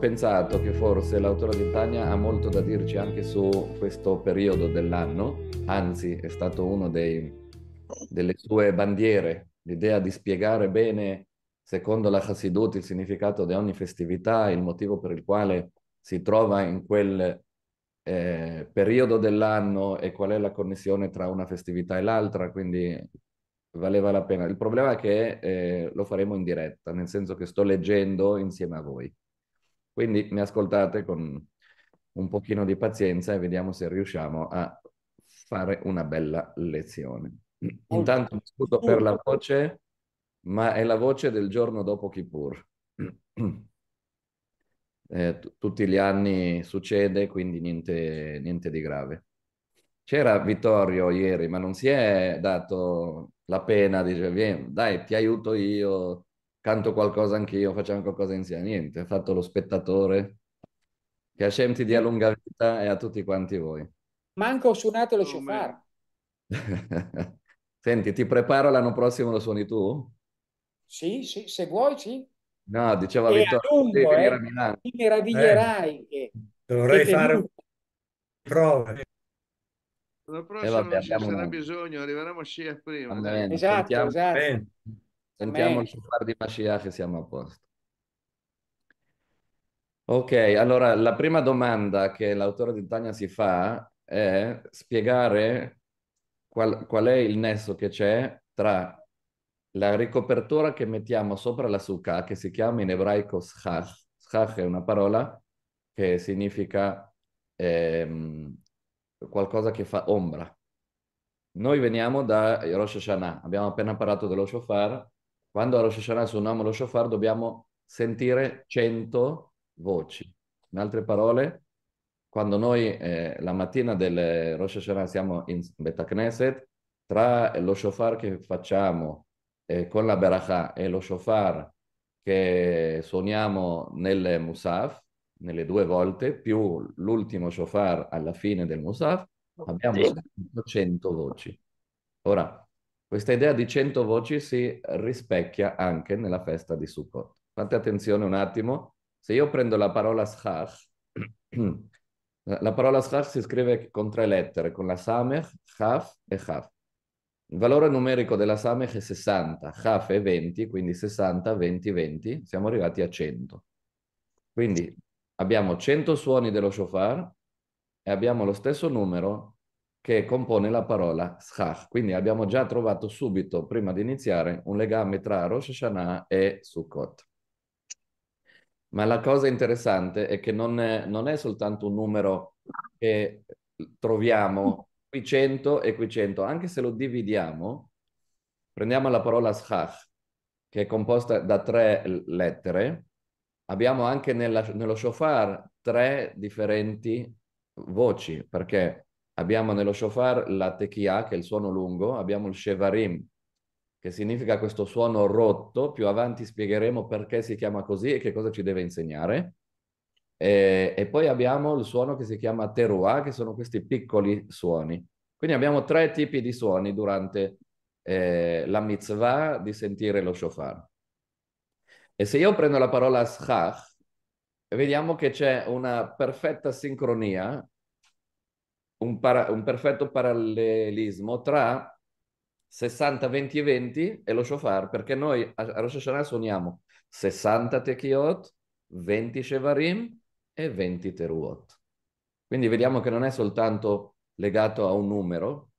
pensato che forse l'autore di Tania ha molto da dirci anche su questo periodo dell'anno, anzi è stato uno dei, delle sue bandiere, l'idea di spiegare bene, secondo la Hasidut, il significato di ogni festività, il motivo per il quale si trova in quel eh, periodo dell'anno e qual è la connessione tra una festività e l'altra, quindi valeva la pena. Il problema è che eh, lo faremo in diretta, nel senso che sto leggendo insieme a voi. Quindi mi ascoltate con un pochino di pazienza e vediamo se riusciamo a fare una bella lezione. Intanto mi scuso per la voce, ma è la voce del giorno dopo Kippur. Eh, tutti gli anni succede, quindi niente, niente di grave. C'era Vittorio ieri, ma non si è dato la pena, dice, vieni, dai, ti aiuto io, canto qualcosa anch'io, facciamo qualcosa insieme. Niente, ho fatto lo spettatore. Che Hashem ti dia lunga vita e a tutti quanti voi. Manco ho suonato lo shofar. Senti, ti preparo l'anno prossimo lo suoni tu? Sì, sì, se vuoi sì. No, diceva e Vittorio, lungo, devi venire eh, a Milano. Ti meraviglierai. Eh, dovrei fare un... prove. L'anno prossimo eh vabbè, non ci sarà bisogno, arriveremo a scia prima. Esatto, esatto. Bene. Sentiamo il shofar di Mashiach e siamo a posto. Ok, allora la prima domanda che l'autore di Tania si fa è spiegare qual, qual è il nesso che c'è tra la ricopertura che mettiamo sopra la sukkah, che si chiama in ebraico schach. Schach è una parola che significa ehm, qualcosa che fa ombra. Noi veniamo da Rosh Hashanah, abbiamo appena parlato dello shofar, quando a Rosh Hashanah suoniamo lo shofar dobbiamo sentire 100 voci. In altre parole, quando noi eh, la mattina del Rosh Hashanah siamo in Knesset, tra lo shofar che facciamo eh, con la Berachah e lo shofar che suoniamo nel Musaf, nelle due volte, più l'ultimo shofar alla fine del Musaf, abbiamo 100 voci. Ora, questa idea di 100 voci si rispecchia anche nella festa di Sukkot. Fate attenzione un attimo, se io prendo la parola schach, la parola schach si scrive con tre lettere, con la samech, chaf e chaf. Il valore numerico della samech è 60, chaf è 20, quindi 60, 20, 20, siamo arrivati a 100. Quindi abbiamo 100 suoni dello shofar e abbiamo lo stesso numero che compone la parola schach. Quindi abbiamo già trovato subito, prima di iniziare, un legame tra Rosh Hashanah e Sukkot. Ma la cosa interessante è che non è, non è soltanto un numero che troviamo qui 100 e qui 100, anche se lo dividiamo, prendiamo la parola schach, che è composta da tre lettere, abbiamo anche nella, nello shofar tre differenti voci, perché Abbiamo nello shofar la tekia, che è il suono lungo, abbiamo il shevarim, che significa questo suono rotto. Più avanti spiegheremo perché si chiama così e che cosa ci deve insegnare. E, e poi abbiamo il suono che si chiama teruah, che sono questi piccoli suoni. Quindi abbiamo tre tipi di suoni durante eh, la mitzvah di sentire lo shofar. E se io prendo la parola schach, vediamo che c'è una perfetta sincronia un, para- un perfetto parallelismo tra 60, 20 e 20 e lo shofar, perché noi a, Rosh Hashanah suoniamo 60 tekiot, 20 shevarim e 20 teruot. Quindi vediamo che non è soltanto legato a un numero,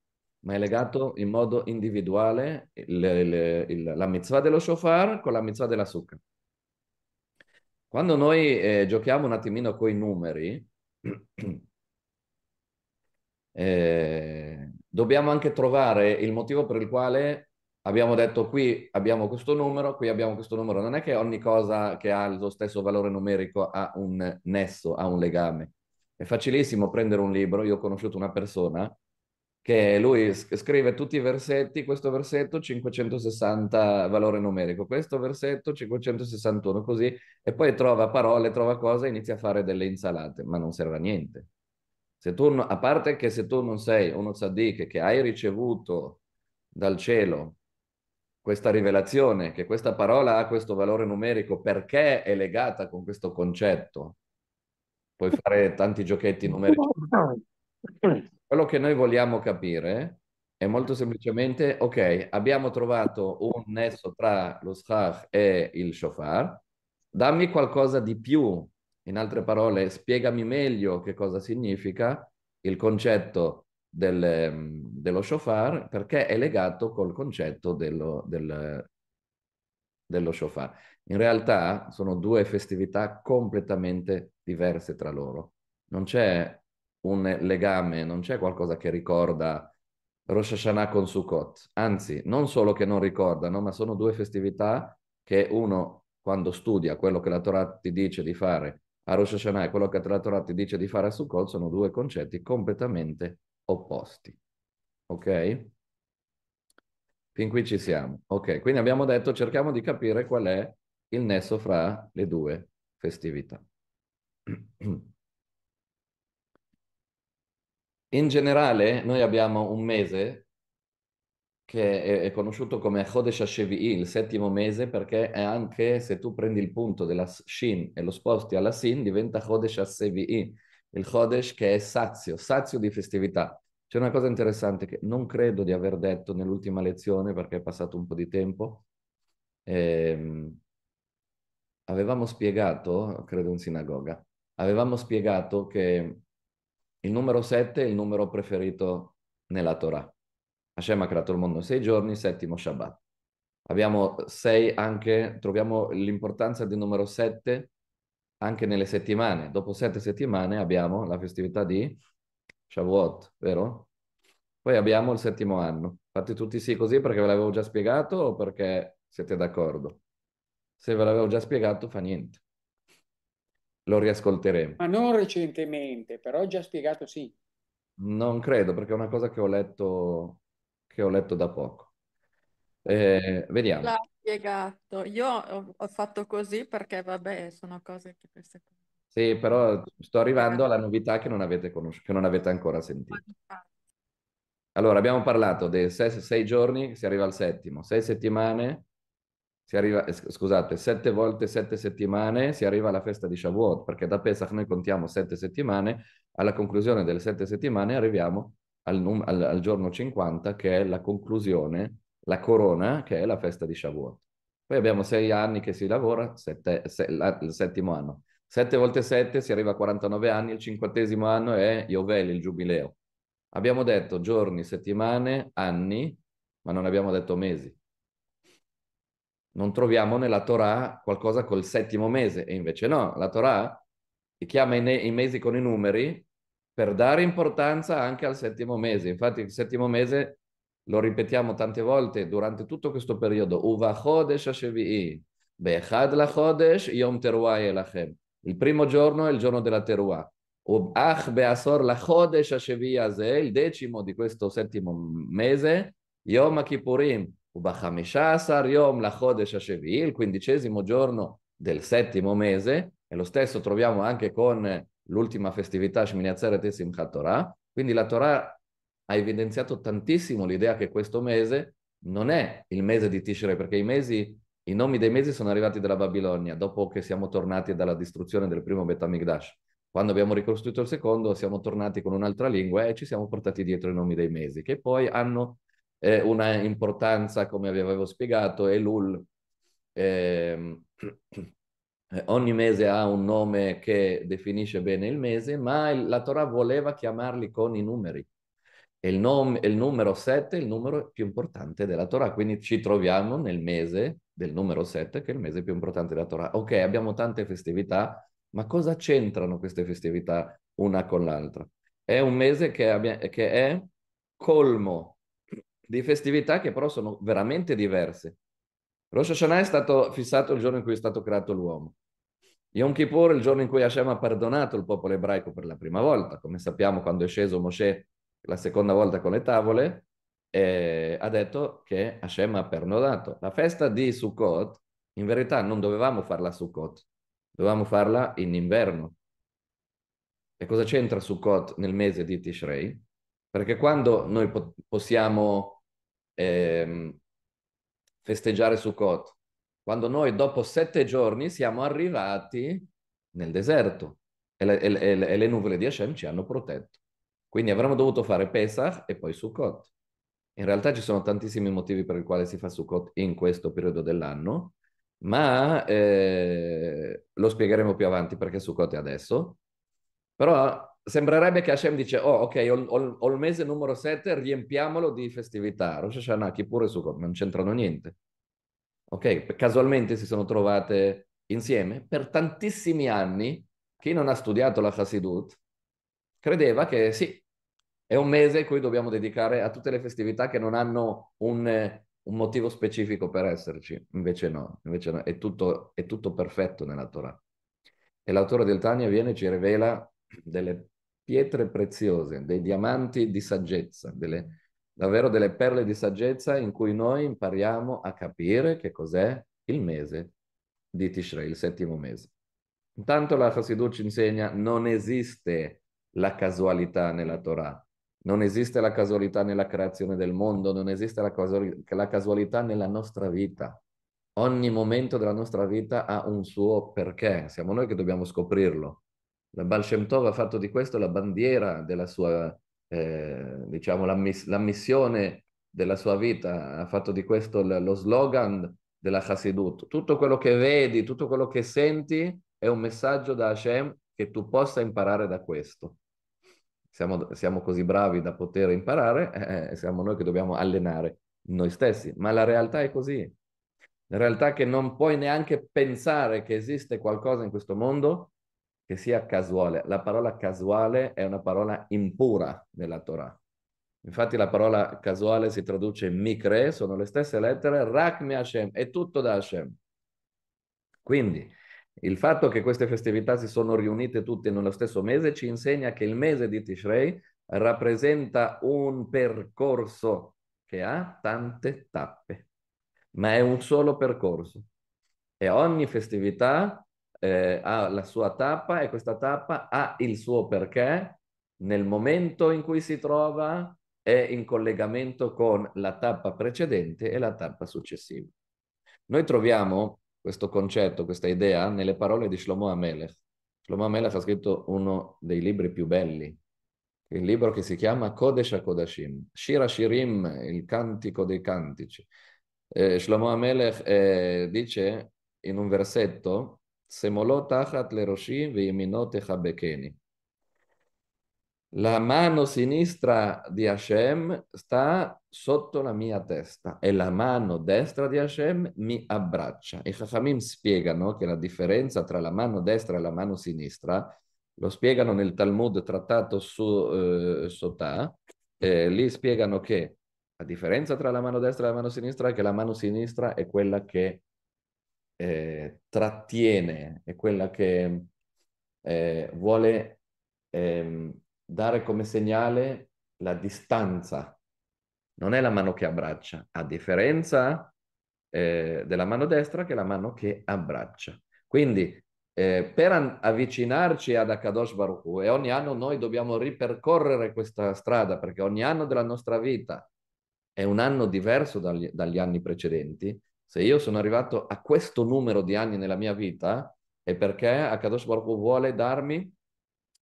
ma è legato in modo individuale le, le, il, la mitzvah dello shofar con la mitzvah della succa. Quando noi eh, giochiamo un attimino con i numeri, Eh, dobbiamo anche trovare il motivo per il quale abbiamo detto qui abbiamo questo numero, qui abbiamo questo numero. Non è che ogni cosa che ha lo stesso valore numerico ha un nesso, ha un legame. È facilissimo prendere un libro. Io ho conosciuto una persona che lui scrive tutti i versetti, questo versetto 560 valore numerico, questo versetto 561, così, e poi trova parole, trova cose, e inizia a fare delle insalate, ma non serve a niente. Se tu, a parte che se tu non sei uno tzaddik che hai ricevuto dal cielo questa rivelazione, che questa parola ha questo valore numerico perché è legata con questo concetto, puoi fare tanti giochetti numerici. Quello che noi vogliamo capire è molto semplicemente, ok, abbiamo trovato un nesso tra lo schach e il shofar, dammi qualcosa di più in altre parole, spiegami meglio che cosa significa il concetto del, mm, dello shofar perché è legato col concetto dello, del, dello shofar. In realtà sono due festività completamente diverse tra loro. Non c'è un legame, non c'è qualcosa che ricorda Rosh Hashanah con Sukkot. Anzi, non solo che non ricordano, ma sono due festività che uno, quando studia quello che la Torah ti dice di fare a Rosh Hashanah e quello che la Torah ti dice di fare a Sukkot sono due concetti completamente opposti. Ok? Fin qui ci siamo. Ok, quindi abbiamo detto cerchiamo di capire qual è il nesso fra le due festività. In generale noi abbiamo un mese che è, conosciuto come Chodesh Hashevi'i, il settimo mese, perché è anche se tu prendi il punto della Shin e lo sposti alla Sin, diventa Chodesh Hashevi'i, il Chodesh che è sazio, sazio di festività. C'è una cosa interessante che non credo di aver detto nell'ultima lezione perché è passato un po' di tempo. Ehm, avevamo spiegato, credo in sinagoga, avevamo spiegato che il numero 7 è il numero preferito nella Torah. Hashem ha creato il mondo in sei giorni, settimo Shabbat. Abbiamo sei anche, troviamo l'importanza del numero sette anche nelle settimane. Dopo sette settimane abbiamo la festività di Shavuot, vero? Poi abbiamo il settimo anno. Fate tutti sì così perché ve l'avevo già spiegato o perché siete d'accordo? Se ve l'avevo già spiegato fa niente. Lo riascolteremo. Ma non recentemente, però già spiegato sì. Non credo, perché è una cosa che ho letto che ho letto da poco. Eh, vediamo. L'ha spiegato. Io ho, fatto così perché, vabbè, sono cose che queste cose. Sì, però sto arrivando alla novità che non avete, conosci- che non avete ancora sentito. Allora, abbiamo parlato dei sei, sei giorni, si arriva al settimo, sei settimane, si arriva, eh, scusate, sette volte sette settimane si arriva alla festa di Shavuot, perché da Pesach noi contiamo sette settimane, alla conclusione delle sette settimane arriviamo al, num- al, al giorno 50, che è la conclusione, la corona, che è la festa di Shavuot. Poi abbiamo sei anni che si lavora, sette, se, la, il settimo anno. Sette volte sette si arriva a 49 anni, il cinquantesimo anno è Iovel, il giubileo. Abbiamo detto giorni, settimane, anni, ma non abbiamo detto mesi. Non troviamo nella Torah qualcosa col settimo mese, e invece no, la Torah chiama i, ne- i mesi con i numeri per dare importanza anche al settimo mese. Infatti il settimo mese lo ripetiamo tante volte durante tutto questo periodo. Il primo giorno è il giorno della Teruah. il decimo di questo settimo mese, Yom Kippurim. il quindicesimo giorno del settimo mese, e lo stesso troviamo anche con l'ultima festività Shmini Atzeret e Simchat Torah. Quindi la Torah ha evidenziato tantissimo l'idea che questo mese non è il mese di Tishrei, perché i, mesi, i nomi dei mesi sono arrivati dalla Babilonia, dopo che siamo tornati dalla distruzione del primo Betamigdash. Quando abbiamo ricostruito il secondo, siamo tornati con un'altra lingua e ci siamo portati dietro i nomi dei mesi, che poi hanno eh, una importanza, come vi avevo spiegato, Elul, eh, eh, ogni mese ha un nome che definisce bene il mese, ma il, la Torah voleva chiamarli con i numeri. E il, nom, il numero 7 è il numero più importante della Torah, quindi ci troviamo nel mese del numero 7, che è il mese più importante della Torah. Ok, abbiamo tante festività, ma cosa c'entrano queste festività una con l'altra? È un mese che, abbia, che è colmo di festività che però sono veramente diverse. Rosh Hashanah è stato fissato il giorno in cui è stato creato l'uomo. Yom Kippur è il giorno in cui Hashem ha perdonato il popolo ebraico per la prima volta, come sappiamo quando è sceso Mosè la seconda volta con le tavole, eh, ha detto che Hashem ha perdonato. La festa di Sukkot, in verità non dovevamo farla a Sukkot, dovevamo farla in inverno. E cosa c'entra Sukkot nel mese di Tishrei? Perché quando noi po- possiamo ehm, festeggiare Sukkot quando noi dopo sette giorni siamo arrivati nel deserto e le, e le, e le nuvole di Hashem ci hanno protetto. Quindi avremmo dovuto fare Pesach e poi Sukkot. In realtà ci sono tantissimi motivi per i quali si fa Sukkot in questo periodo dell'anno, ma eh, lo spiegheremo più avanti perché Sukkot è adesso. Però sembrerebbe che Hashem dice, oh ok, ho, ho, ho il mese numero 7, riempiamolo di festività. Rosh Hashanah, chi pure Sukkot, non c'entrano niente ok? Casualmente si sono trovate insieme per tantissimi anni. Chi non ha studiato la Hasidut credeva che sì, è un mese in cui dobbiamo dedicare a tutte le festività che non hanno un, un motivo specifico per esserci. Invece no, invece no. È, tutto, è tutto perfetto nella Torah. E l'autore del Tania viene e ci rivela delle pietre preziose, dei diamanti di saggezza, delle, davvero delle perle di saggezza in cui noi impariamo a capire che cos'è il mese di Tishrei, il settimo mese. Intanto la Hasidut ci insegna non esiste la casualità nella Torah, non esiste la casualità nella creazione del mondo, non esiste la casualità nella nostra vita. Ogni momento della nostra vita ha un suo perché, siamo noi che dobbiamo scoprirlo. La Baal Shem Tov ha fatto di questo la bandiera della sua eh, diciamo, la missione della sua vita ha fatto di questo l- lo slogan della Hasidut. Tutto quello che vedi, tutto quello che senti è un messaggio da Hashem che tu possa imparare da questo. Siamo, siamo così bravi da poter imparare, eh, eh siamo noi che dobbiamo allenare noi stessi, ma la realtà è così. La realtà è che non puoi neanche pensare che esiste qualcosa in questo mondo che sia casuale. La parola casuale è una parola impura nella Torah. Infatti la parola casuale si traduce in mikre, sono le stesse lettere, rakme Hashem, è tutto da Hashem. Quindi il fatto che queste festività si sono riunite tutte nello stesso mese ci insegna che il mese di Tishrei rappresenta un percorso che ha tante tappe, ma è un solo percorso. E ogni festività eh, ha la sua tappa e questa tappa ha il suo perché nel momento in cui si trova è in collegamento con la tappa precedente e la tappa successiva. Noi troviamo questo concetto, questa idea nelle parole di Shlomo Amelech. Shlomo Amelech ha scritto uno dei libri più belli, il libro che si chiama Kodesh HaKodashim, Shira Shirim, il cantico dei cantici. Eh, Shlomo Amelech eh, dice in un versetto Semolò tachat leroshim ve'imino techabekeni. La mano sinistra di Hashem sta sotto la mia testa e la mano destra di Hashem mi abbraccia. I Chachamim spiegano che la differenza tra la mano destra e la mano sinistra lo spiegano nel Talmud trattato su eh, Sotà, eh, lì spiegano che la differenza tra la mano destra e la mano sinistra è che la mano sinistra è quella che eh, trattiene, è quella che eh, vuole eh, dare come segnale la distanza. Non è la mano che abbraccia, a differenza eh, della mano destra che è la mano che abbraccia. Quindi eh, per avvicinarci ad Akadosh Baruch Hu, e ogni anno noi dobbiamo ripercorrere questa strada perché ogni anno della nostra vita è un anno diverso dagli, dagli anni precedenti, se io sono arrivato a questo numero di anni nella mia vita, è perché Akadosh Baruch vuole darmi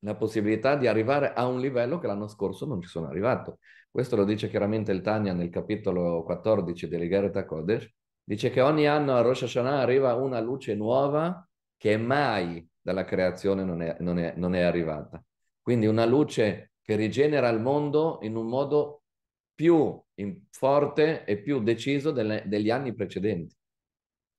la possibilità di arrivare a un livello che l'anno scorso non ci sono arrivato. Questo lo dice chiaramente il Tania nel capitolo 14 dell'Igareta Kodesh. Dice che ogni anno a Rosh Hashanah arriva una luce nuova che mai dalla creazione non è, non è, non è arrivata. Quindi una luce che rigenera il mondo in un modo più in, forte e più deciso delle, degli anni precedenti.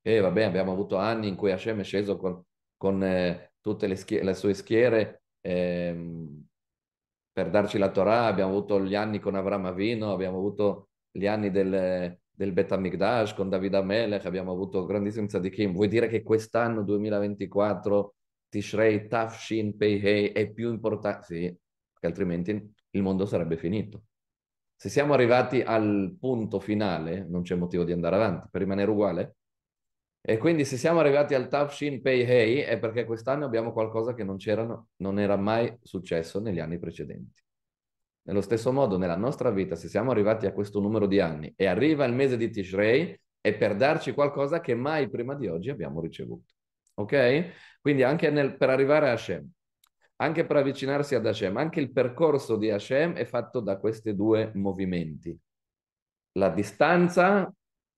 E vabbè, abbiamo avuto anni in cui Hashem è sceso con, con eh, tutte le, schiere, le, sue schiere ehm, per darci la Torah, abbiamo avuto gli anni con Avram Avino, abbiamo avuto gli anni del, del Bet con David Amelech, abbiamo avuto grandissimi tzadikim. Vuoi dire che quest'anno 2024 Tishrei Tafshin Peihei è più importante? Sì, perché altrimenti il mondo sarebbe finito. Se siamo arrivati al punto finale, non c'è motivo di andare avanti per rimanere uguale. E quindi se siamo arrivati al Tav Pei Hei è perché quest'anno abbiamo qualcosa che non, non era mai successo negli anni precedenti. Nello stesso modo, nella nostra vita, se siamo arrivati a questo numero di anni e arriva il mese di Tishrei, è per darci qualcosa che mai prima di oggi abbiamo ricevuto. Ok? Quindi anche nel, per arrivare a Hashem anche per avvicinarsi ad Hashem, anche il percorso di Hashem è fatto da questi due movimenti, la distanza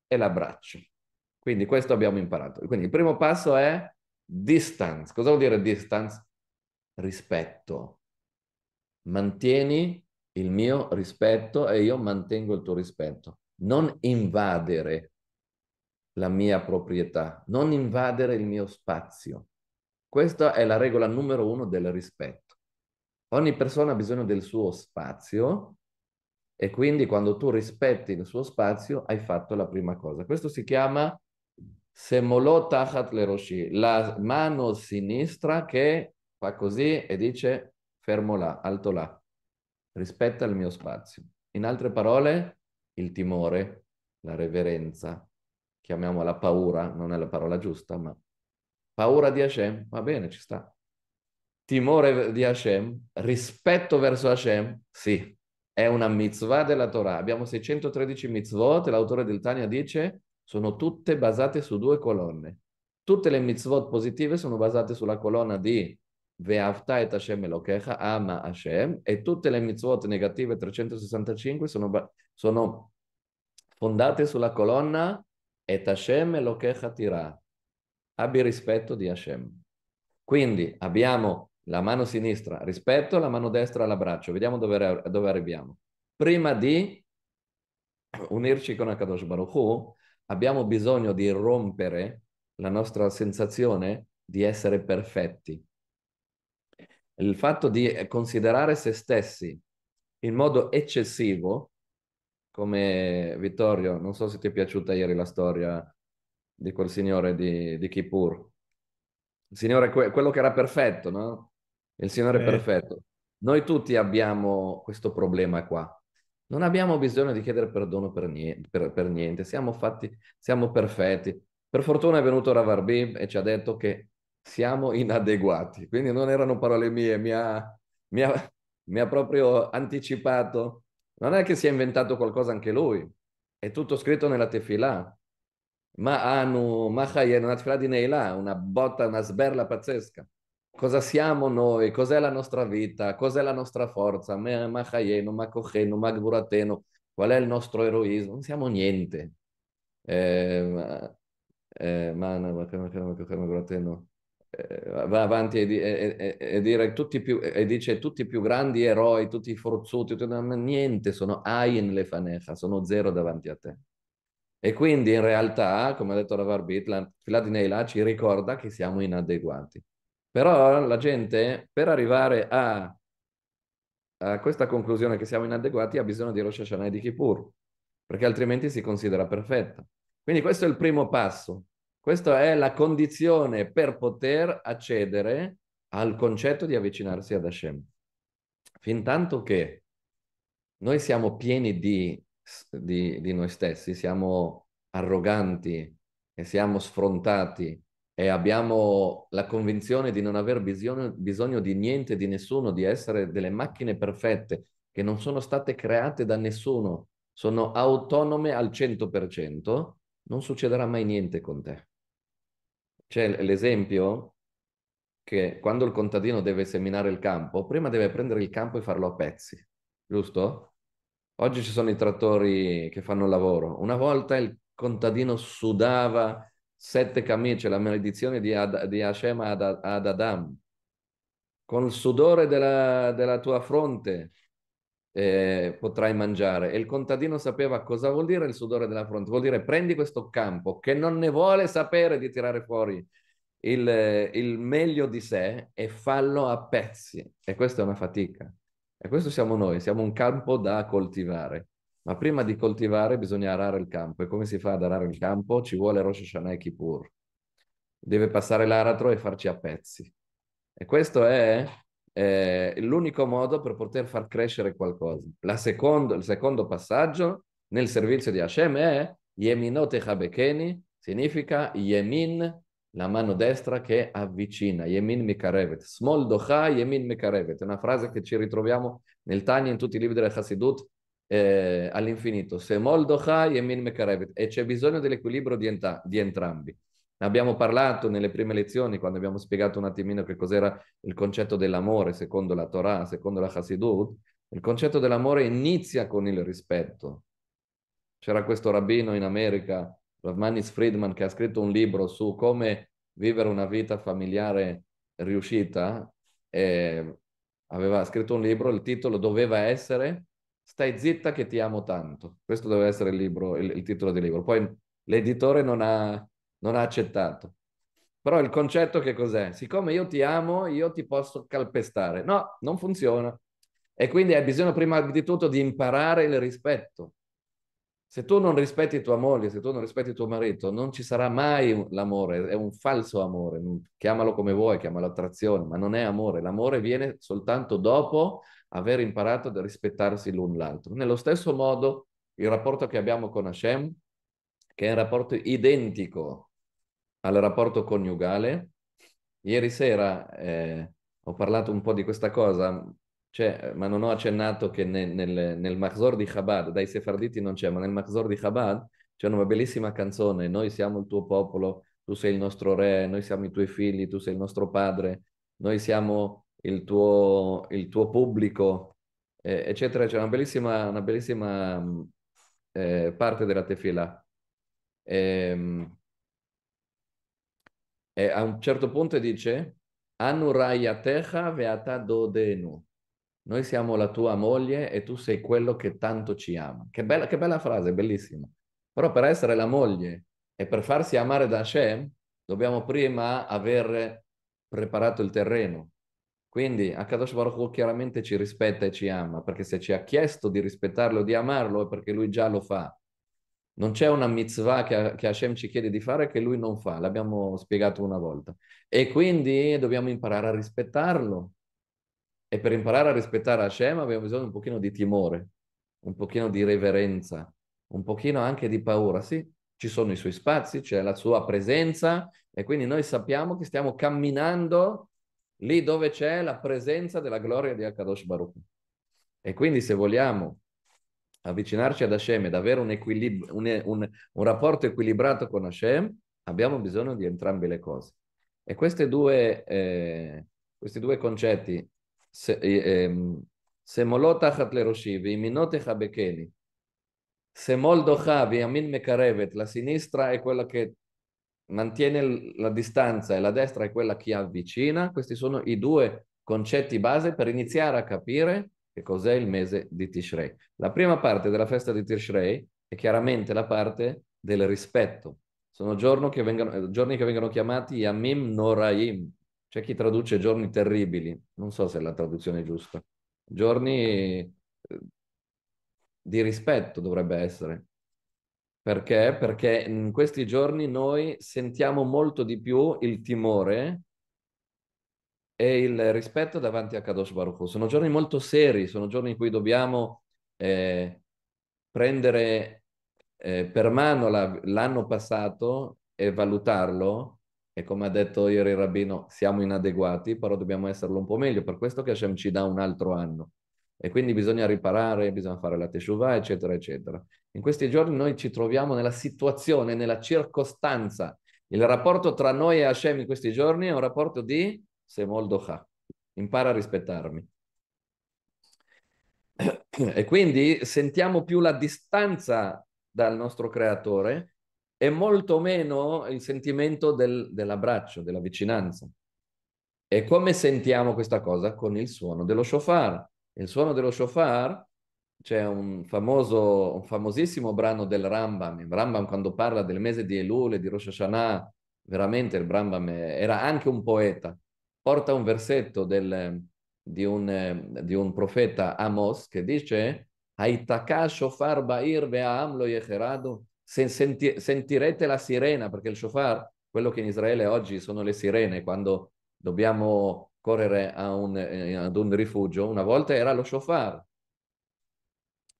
e l'abbraccio. Quindi questo abbiamo imparato. Quindi il primo passo è distance. Cosa vuol dire distance? Rispetto. Mantieni il mio rispetto e io mantengo il tuo rispetto. Non invadere la mia proprietà, non invadere il mio spazio. Questa è la regola numero uno del rispetto. Ogni persona ha bisogno del suo spazio e quindi quando tu rispetti il suo spazio hai fatto la prima cosa. Questo si chiama Semolot Tachat Leroshi, la mano sinistra che fa così e dice fermo là, alto là, rispetta il mio spazio. In altre parole, il timore, la reverenza, chiamiamola paura, non è la parola giusta, ma paura di Hashem, va bene, ci sta. Timore di Hashem, rispetto verso Hashem, sì, è una mitzvah della Torah. Abbiamo 613 mitzvot, l'autore del Tania dice, sono tutte basate su due colonne. Tutte le mitzvot positive sono basate sulla colonna di Ve'avta et Hashem Elokecha, ama Hashem, e tutte le mitzvot negative 365 sono, sono fondate sulla colonna et Hashem Elokecha Tirah abbi rispetto di Hashem. Quindi abbiamo la mano sinistra rispetto, la mano destra all'abbraccio. Vediamo dove, dove, arriviamo. Prima di unirci con Akadosh Baruch Hu, abbiamo bisogno di rompere la nostra sensazione di essere perfetti. Il fatto di considerare se stessi in modo eccessivo, come Vittorio, non so se ti è piaciuta ieri la storia di quel signore di, di Kippur. Il signore, quello che era perfetto, no? Il signore eh. perfetto. Noi tutti abbiamo questo problema qua. Non abbiamo bisogno di chiedere perdono per niente, per, per niente. Siamo fatti, siamo perfetti. Per fortuna è venuto Ravarbib e ci ha detto che siamo inadeguati. Quindi non erano parole mie, mi ha, mi ha, mi ha proprio anticipato. Non è che si è inventato qualcosa anche lui, è tutto scritto nella tefilà. Ma Anu, ma hai una tefilà di Neilà, una botta, una sberla pazzesca. Cosa siamo noi? Cos'è la nostra vita? Cos'è la nostra forza? Ma Hayenu, ma Qual è il nostro eroismo? Non siamo niente. va avanti e, e, e, dire tutti più, e dice tutti i più grandi eroi, tutti i forzuti, tutti, niente, sono Ain le faneja, sono zero davanti a te. E quindi in realtà, come ha detto la Varbit, la fila di Neila ci ricorda che siamo inadeguati. Però la gente, per arrivare a, a questa conclusione che siamo inadeguati, ha bisogno di Rosh Hashanah e di Kippur, perché altrimenti si considera perfetta. Quindi questo è il primo passo. Questa è la condizione per poter accedere al concetto di avvicinarsi ad Hashem. Fin tanto che noi siamo pieni di di, di noi stessi, siamo arroganti e siamo sfrontati e abbiamo la convinzione di non aver bisogno, bisogno di niente, di nessuno, di essere delle macchine perfette che non sono state create da nessuno, sono autonome al 100%, non succederà mai niente con te. C'è l'esempio che quando il contadino deve seminare il campo, prima deve prendere il campo e farlo a pezzi, giusto? Oggi ci sono i trattori che fanno lavoro. Una volta il contadino sudava sette camicie, la maledizione di, Ad, di Hashem ad, ad Adam. Con il sudore della, della tua fronte eh, potrai mangiare. E il contadino sapeva cosa vuol dire il sudore della fronte. Vuol dire prendi questo campo che non ne vuole sapere di tirare fuori il, il meglio di sé e fallo a pezzi. E questa è una fatica. E questo siamo noi, siamo un campo da coltivare. Ma prima di coltivare bisogna arare il campo. E come si fa ad arare il campo? Ci vuole Rosh Hashanah e Kippur. Deve passare l'aratro e farci a pezzi. E questo è eh, l'unico modo per poter far crescere qualcosa. Secondo, il secondo passaggio nel servizio di Hashem è Yeminot Habekeni, significa Yemin la mano destra che avvicina, Yemin Mikarevet, Smol Doha Yemin Mikarevet, è una frase che ci ritroviamo nel Tanya in tutti i libri della Hasidut eh, all'infinito, Smol Doha Yemin Mikarevet, e c'è bisogno dell'equilibrio di, enta- di entrambi. Ne abbiamo parlato nelle prime lezioni quando abbiamo spiegato un attimino che cos'era il concetto dell'amore secondo la Torah, secondo la Hasidut, il concetto dell'amore inizia con il rispetto. C'era questo rabbino in America Ravmanis Friedman che ha scritto un libro su come vivere una vita familiare riuscita, eh, aveva scritto un libro, il titolo doveva essere Stai zitta che ti amo tanto. Questo doveva essere il, libro, il, il titolo del libro. Poi l'editore non ha, non ha accettato. Però il concetto che cos'è? Siccome io ti amo, io ti posso calpestare. No, non funziona. E quindi hai bisogno prima di tutto di imparare il rispetto. Se tu non rispetti tua moglie, se tu non rispetti tuo marito, non ci sarà mai l'amore, è un falso amore, chiamalo come vuoi, chiamalo attrazione, ma non è amore. L'amore viene soltanto dopo aver imparato a rispettarsi l'un l'altro. Nello stesso modo, il rapporto che abbiamo con Hashem, che è un rapporto identico al rapporto coniugale, ieri sera eh, ho parlato un po' di questa cosa, cioè, eh, ma non ho accennato che nel, nel, nel Mahzor di Chabad, dai Sefarditi non c'è, ma nel Mahzor di Chabad c'è una bellissima canzone, noi siamo il tuo popolo, tu sei il nostro re, noi siamo i tuoi figli, tu sei il nostro padre, noi siamo il tuo, il tuo pubblico, eh, eccetera. C'è una bellissima, una bellissima mm, eh, parte della tefila. E, ehm, e a un certo punto dice, Anu rayatecha veata dodenu. Noi siamo la tua moglie e tu sei quello che tanto ci ama. Che bella, che bella frase, bellissima. Però per essere la moglie e per farsi amare da Hashem, dobbiamo prima aver preparato il terreno. Quindi Akadosh Baruch Hu chiaramente ci rispetta e ci ama, perché se ci ha chiesto di rispettarlo, di amarlo, è perché lui già lo fa. Non c'è una mitzvah che, che Hashem ci chiede di fare che lui non fa, l'abbiamo spiegato una volta. E quindi dobbiamo imparare a rispettarlo, e per imparare a rispettare Hashem abbiamo bisogno un pochino di timore, un pochino di reverenza, un pochino anche di paura. Sì, ci sono i suoi spazi, c'è la sua presenza e quindi noi sappiamo che stiamo camminando lì dove c'è la presenza della gloria di Akadosh Baruch. E quindi se vogliamo avvicinarci ad Hashem ed avere un, equilib- un, un, un rapporto equilibrato con Hashem, abbiamo bisogno di entrambe le cose. E due, eh, questi due concetti, שמאלו תחת לראשי וימינו תחבקני. שמאל דוחה וימין מקרבת, לסיניסטרה è quella che mantiene la distanza e la destra è quella che avvicina. Questi sono i due concetti base per iniziare a capire che cos'è il mese di Tishrei. La prima parte della festa di Tishrei è chiaramente la parte del rispetto. Sono giorni che vengono, giorni che vengono chiamati Yamim Noraim, c'è chi traduce giorni terribili, non so se è la traduzione è giusta. Giorni eh, di rispetto dovrebbe essere. Perché? Perché in questi giorni noi sentiamo molto di più il timore e il rispetto davanti a Kadosh Baruch Hu. Sono giorni molto seri, sono giorni in cui dobbiamo eh, prendere eh, per mano la, l'anno passato e valutarlo e come ha detto ieri il rabbino, siamo inadeguati, però dobbiamo esserlo un po' meglio, per questo che Hashem ci dà un altro anno. E quindi bisogna riparare, bisogna fare la teshuva, eccetera, eccetera. In questi giorni noi ci troviamo nella situazione, nella circostanza. Il rapporto tra noi e Hashem in questi giorni è un rapporto di Semol Doha. Impara a rispettarmi. E quindi sentiamo più la distanza dal nostro creatore e molto meno il sentimento del, dell'abbraccio, della vicinanza. E come sentiamo questa cosa? Con il suono dello shofar. Il suono dello shofar, c'è un, famoso, un famosissimo brano del Rambam. Il Rambam quando parla del mese di Elul e di Rosh Hashanah, veramente il Rambam era anche un poeta. Porta un versetto del, di, un, di, un, profeta Amos che dice «Haitaka shofar ba'ir ve'am lo yecheradu» senti- sentirete la sirena, perché il shofar, quello che in Israele oggi sono le sirene, quando dobbiamo correre un, eh, ad un rifugio, una volta era lo shofar.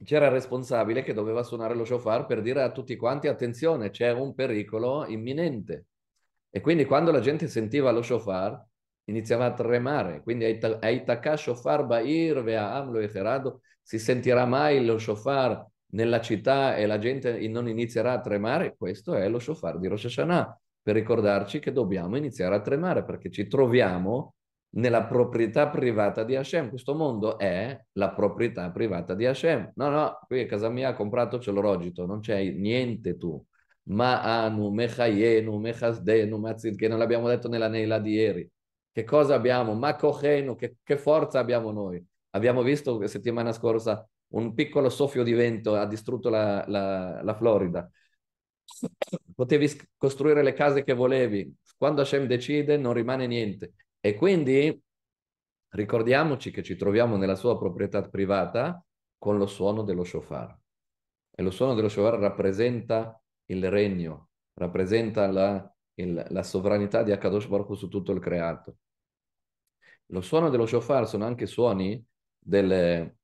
C'era il responsabile che doveva suonare lo shofar per dire a tutti quanti attenzione, c'è un pericolo imminente. E quindi quando la gente sentiva lo shofar, iniziava a tremare. Quindi Aitaka shofar ba'ir ve'a'am lo echerado, si sentirà mai lo shofar nella città e la gente non inizierà a tremare, questo è lo shofar di Rosh Hashanah, per ricordarci che dobbiamo iniziare a tremare perché ci troviamo nella proprietà privata di Hashem. Questo mondo è la proprietà privata di Hashem. No, no, qui a casa mia ha comprato l'orologio, non c'è niente tu. Ma anu, Mechayenu, Mechasdenu, Mazid, che non l'abbiamo detto nella Neila di ieri. Che cosa abbiamo? Ma che, che forza abbiamo noi? Abbiamo visto settimana scorsa un piccolo soffio di vento ha distrutto la, la, la Florida. Potevi costruire le case che volevi, quando Hashem decide non rimane niente. E quindi ricordiamoci che ci troviamo nella sua proprietà privata con lo suono dello shofar. E lo suono dello shofar rappresenta il regno, rappresenta la, il, la sovranità di Akadosh Baruch su tutto il creato. Lo suono dello shofar sono anche suoni delle,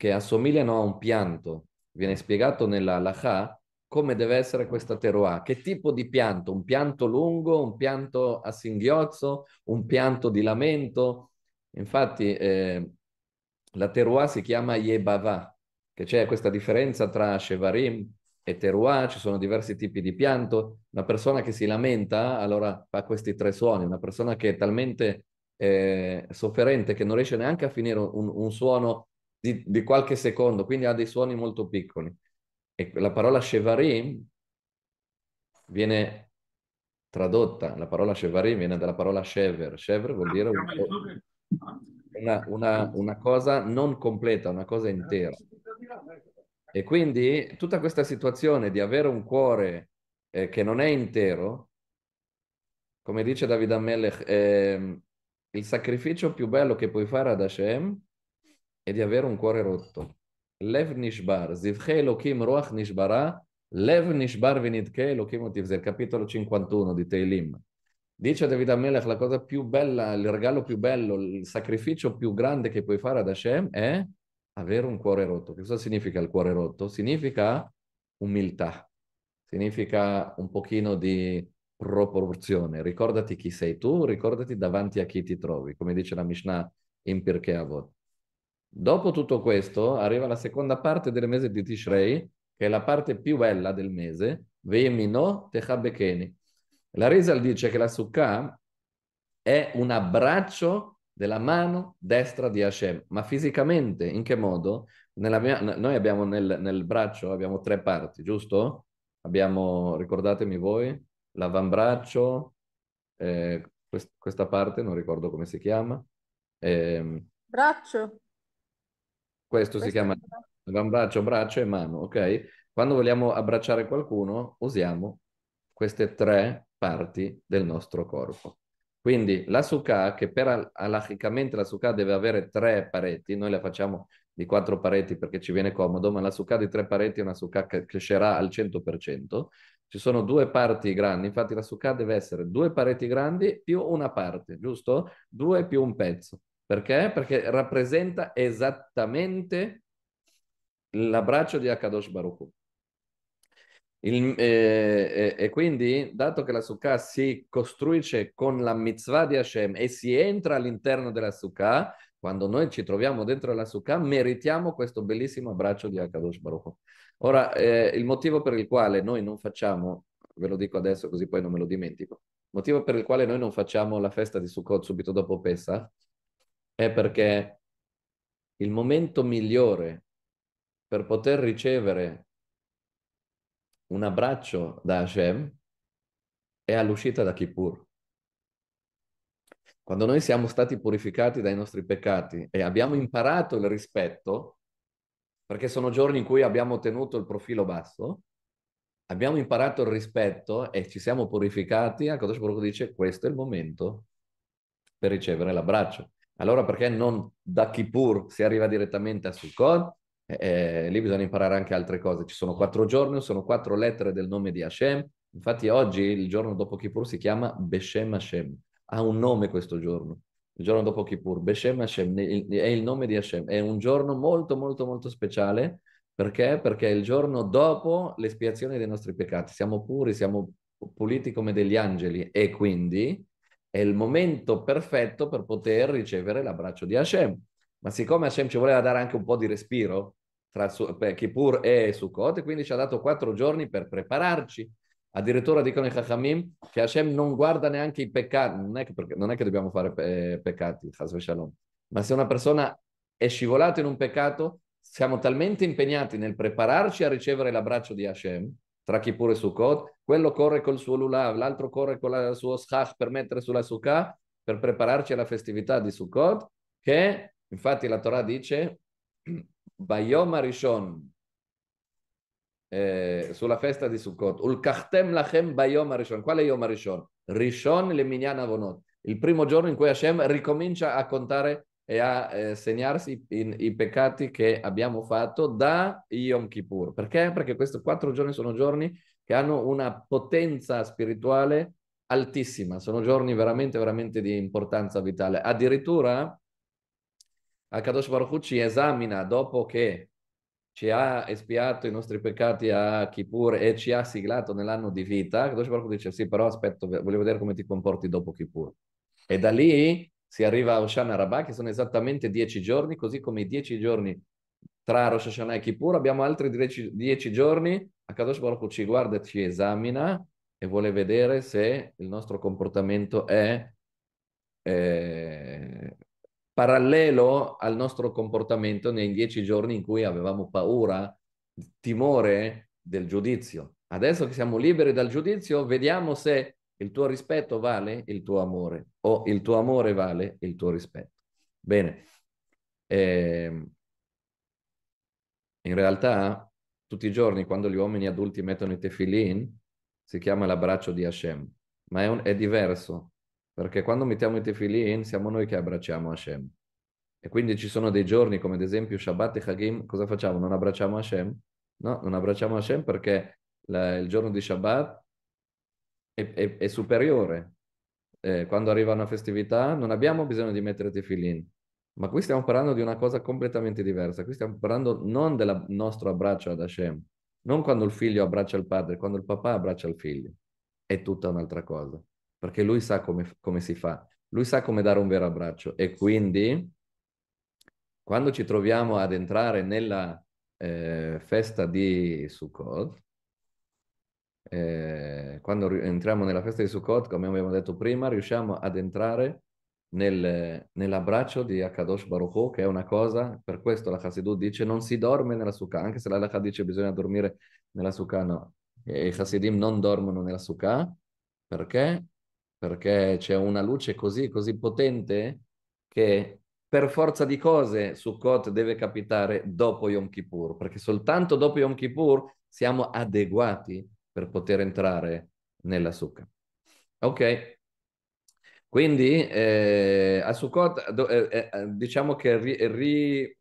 che assomigliano a un pianto. Viene spiegato nella Lacha come deve essere questa teruah, che tipo di pianto, un pianto lungo, un pianto a singhiozzo, un pianto di lamento. Infatti eh, la teruah si chiama Yebava, che c'è questa differenza tra Shevarim e teruah, ci sono diversi tipi di pianto. Una persona che si lamenta, allora fa questi tre suoni, una persona che è talmente eh, sofferente che non riesce neanche a finire un, un suono di, di qualche secondo, quindi ha dei suoni molto piccoli. E la parola Shevarim viene tradotta, la parola Shevarim viene dalla parola Shever. Shever vuol ah, dire una, una, una cosa non completa, una cosa intera. E quindi tutta questa situazione di avere un cuore eh, che non è intero, come dice Davide Amelech, eh, il sacrificio più bello che puoi fare ad Hashem e di avere un cuore rotto. Lev Nishbar, Zivche Elohim Ruach Nishbarah, Lev Nishbar Vinitke Elohim Otivzer, capitolo 51 di Teilim. Dice a David Amelech la cosa più bella, il regalo più bello, il sacrificio più grande che puoi fare ad Hashem è avere un cuore rotto. Che cosa significa il cuore rotto? Significa umiltà, significa un pochino di proporzione. Ricordati chi sei tu, ricordati davanti a chi ti trovi, come dice la Mishnah in Pirkei Avot. Dopo tutto questo arriva la seconda parte del mese di Tishrei, che è la parte più bella del mese, Veimino Techabekeni. La Rizal dice che la Sukkah è un abbraccio della mano destra di Hashem, ma fisicamente in che modo? Mia, noi abbiamo nel, nel, braccio abbiamo tre parti, giusto? Abbiamo, ricordatemi voi, l'avambraccio, eh, quest, questa parte non ricordo come si chiama. Eh, braccio. Questo, si chiama avambraccio, braccio e mano, ok? Quando vogliamo abbracciare qualcuno usiamo queste tre parti del nostro corpo. Quindi la sukkah, che per alachicamente la sukkah deve avere tre pareti, noi la facciamo di quattro pareti perché ci viene comodo, ma la sukkah di tre pareti è una sukkah che crescerà al 100%. Ci sono due parti grandi, infatti la sukkah deve essere due pareti grandi più una parte, giusto? Due più un pezzo. Perché? Perché rappresenta esattamente l'abbraccio di Akadosh Baruch il, eh, eh, e quindi, dato che la Sukkah si costruisce con la mitzvah di Hashem e si entra all'interno della Sukkah, quando noi ci troviamo dentro la Sukkah, meritiamo questo bellissimo abbraccio di Akadosh Baruch. Ora, eh, il motivo per il quale noi non facciamo, ve lo dico adesso così poi non me lo dimentico, il motivo per il quale noi non facciamo la festa di Sukkot subito dopo Pesach è perché il momento migliore per poter ricevere un abbraccio da Hashem è all'uscita da Kippur. Quando noi siamo stati purificati dai nostri peccati e abbiamo imparato il rispetto, perché sono giorni in cui abbiamo tenuto il profilo basso, abbiamo imparato il rispetto e ci siamo purificati, a Akadosh Baruch dice questo è il momento per ricevere l'abbraccio allora perché non da Kippur si arriva direttamente a Sukkot? Eh, eh, lì bisogna imparare anche altre cose. Ci sono quattro giorni, sono quattro lettere del nome di Hashem. Infatti oggi, il giorno dopo Kippur, si chiama Beshem Hashem. Ha un nome questo giorno, il giorno dopo Kippur. Beshem Hashem è il nome di Hashem. È un giorno molto, molto, molto speciale. Perché? Perché è il giorno dopo l'espiazione dei nostri peccati. Siamo puri, siamo puliti come degli angeli e quindi è il momento perfetto per poter ricevere l'abbraccio di Hashem. Ma siccome Hashem ci voleva dare anche un po' di respiro, tra su, per Kippur e Sukkot, e quindi ci ha dato quattro giorni per prepararci. Addirittura dicono i Chachamim che Hashem non guarda neanche i peccati, non è che, perché, non è che dobbiamo fare pe- eh, peccati, ma se una persona è scivolata in un peccato, siamo talmente impegnati nel prepararci a ricevere l'abbraccio di Hashem, tra Kippur e Sukkot, quello corre col suo lulav, l'altro corre con il suo schach per mettere sulla sukkah, per prepararci alla festività di Sukkot, che infatti la Torah dice Bayom Arishon, eh, sulla festa di Sukkot, Ulkachtem lachem Bayom Arishon, quale Yom Arishon? Rishon le minyan avonot, il primo giorno in cui Hashem ricomincia a contare e a eh, segnarsi in, i peccati che abbiamo fatto da Yom Kippur. Perché? Perché questi quattro giorni sono giorni che hanno una potenza spirituale altissima, sono giorni veramente, veramente di importanza vitale. Addirittura Akadosh Baruch Hu ci esamina dopo che ci ha espiato i nostri peccati a Kippur e ci ha siglato nell'anno di vita, Akadosh Baruch Hu dice sì, però aspetta, voglio vedere come ti comporti dopo Kippur. E da lì si arriva a Oshana Rabbah, che sono esattamente dieci giorni, così come i dieci giorni tra Rosh Hashanah e Kippur, abbiamo altri dieci, dieci giorni, Akadosh Baruch ci guarda e ci esamina e vuole vedere se il nostro comportamento è eh, parallelo al nostro comportamento nei dieci giorni in cui avevamo paura, timore del giudizio. Adesso che siamo liberi dal giudizio, vediamo se il tuo rispetto vale il tuo amore o il tuo amore vale il tuo rispetto. Bene, eh, in realtà tutti i giorni quando gli uomini adulti mettono i tefillin si chiama l'abbraccio di Hashem, ma è, un, è diverso perché quando mettiamo i tefillin siamo noi che abbracciamo Hashem. E quindi ci sono dei giorni come ad esempio Shabbat e Hagim, cosa facciamo? Non abbracciamo Hashem? No, non abbracciamo Hashem perché la, il giorno di Shabbat è, è, è superiore. Eh, quando arriva una festività non abbiamo bisogno di mettere tefillin, ma qui stiamo parlando di una cosa completamente diversa. Qui stiamo parlando non del nostro abbraccio ad Hashem, non quando il figlio abbraccia il padre, quando il papà abbraccia il figlio. È tutta un'altra cosa, perché lui sa come, come si fa, lui sa come dare un vero abbraccio. E quindi, quando ci troviamo ad entrare nella eh, festa di Sukkot, eh, quando entriamo nella festa di Sukkot, come abbiamo detto prima, riusciamo ad entrare nel, nell'abbraccio di Akadosh Baruch Hu, che è una cosa, per questo la Hasidut dice non si dorme nella Sukkah, anche se la Lacha dice bisogna dormire nella Sukkah, no. E I Hasidim non dormono nella Sukkah, perché? Perché c'è una luce così, così potente che per forza di cose Sukkot deve capitare dopo Yom Kippur, perché soltanto dopo Yom Kippur siamo adeguati per poter entrare nella succa. Ok, quindi eh, a Sukkot eh, eh, eh, diciamo che ri, ri,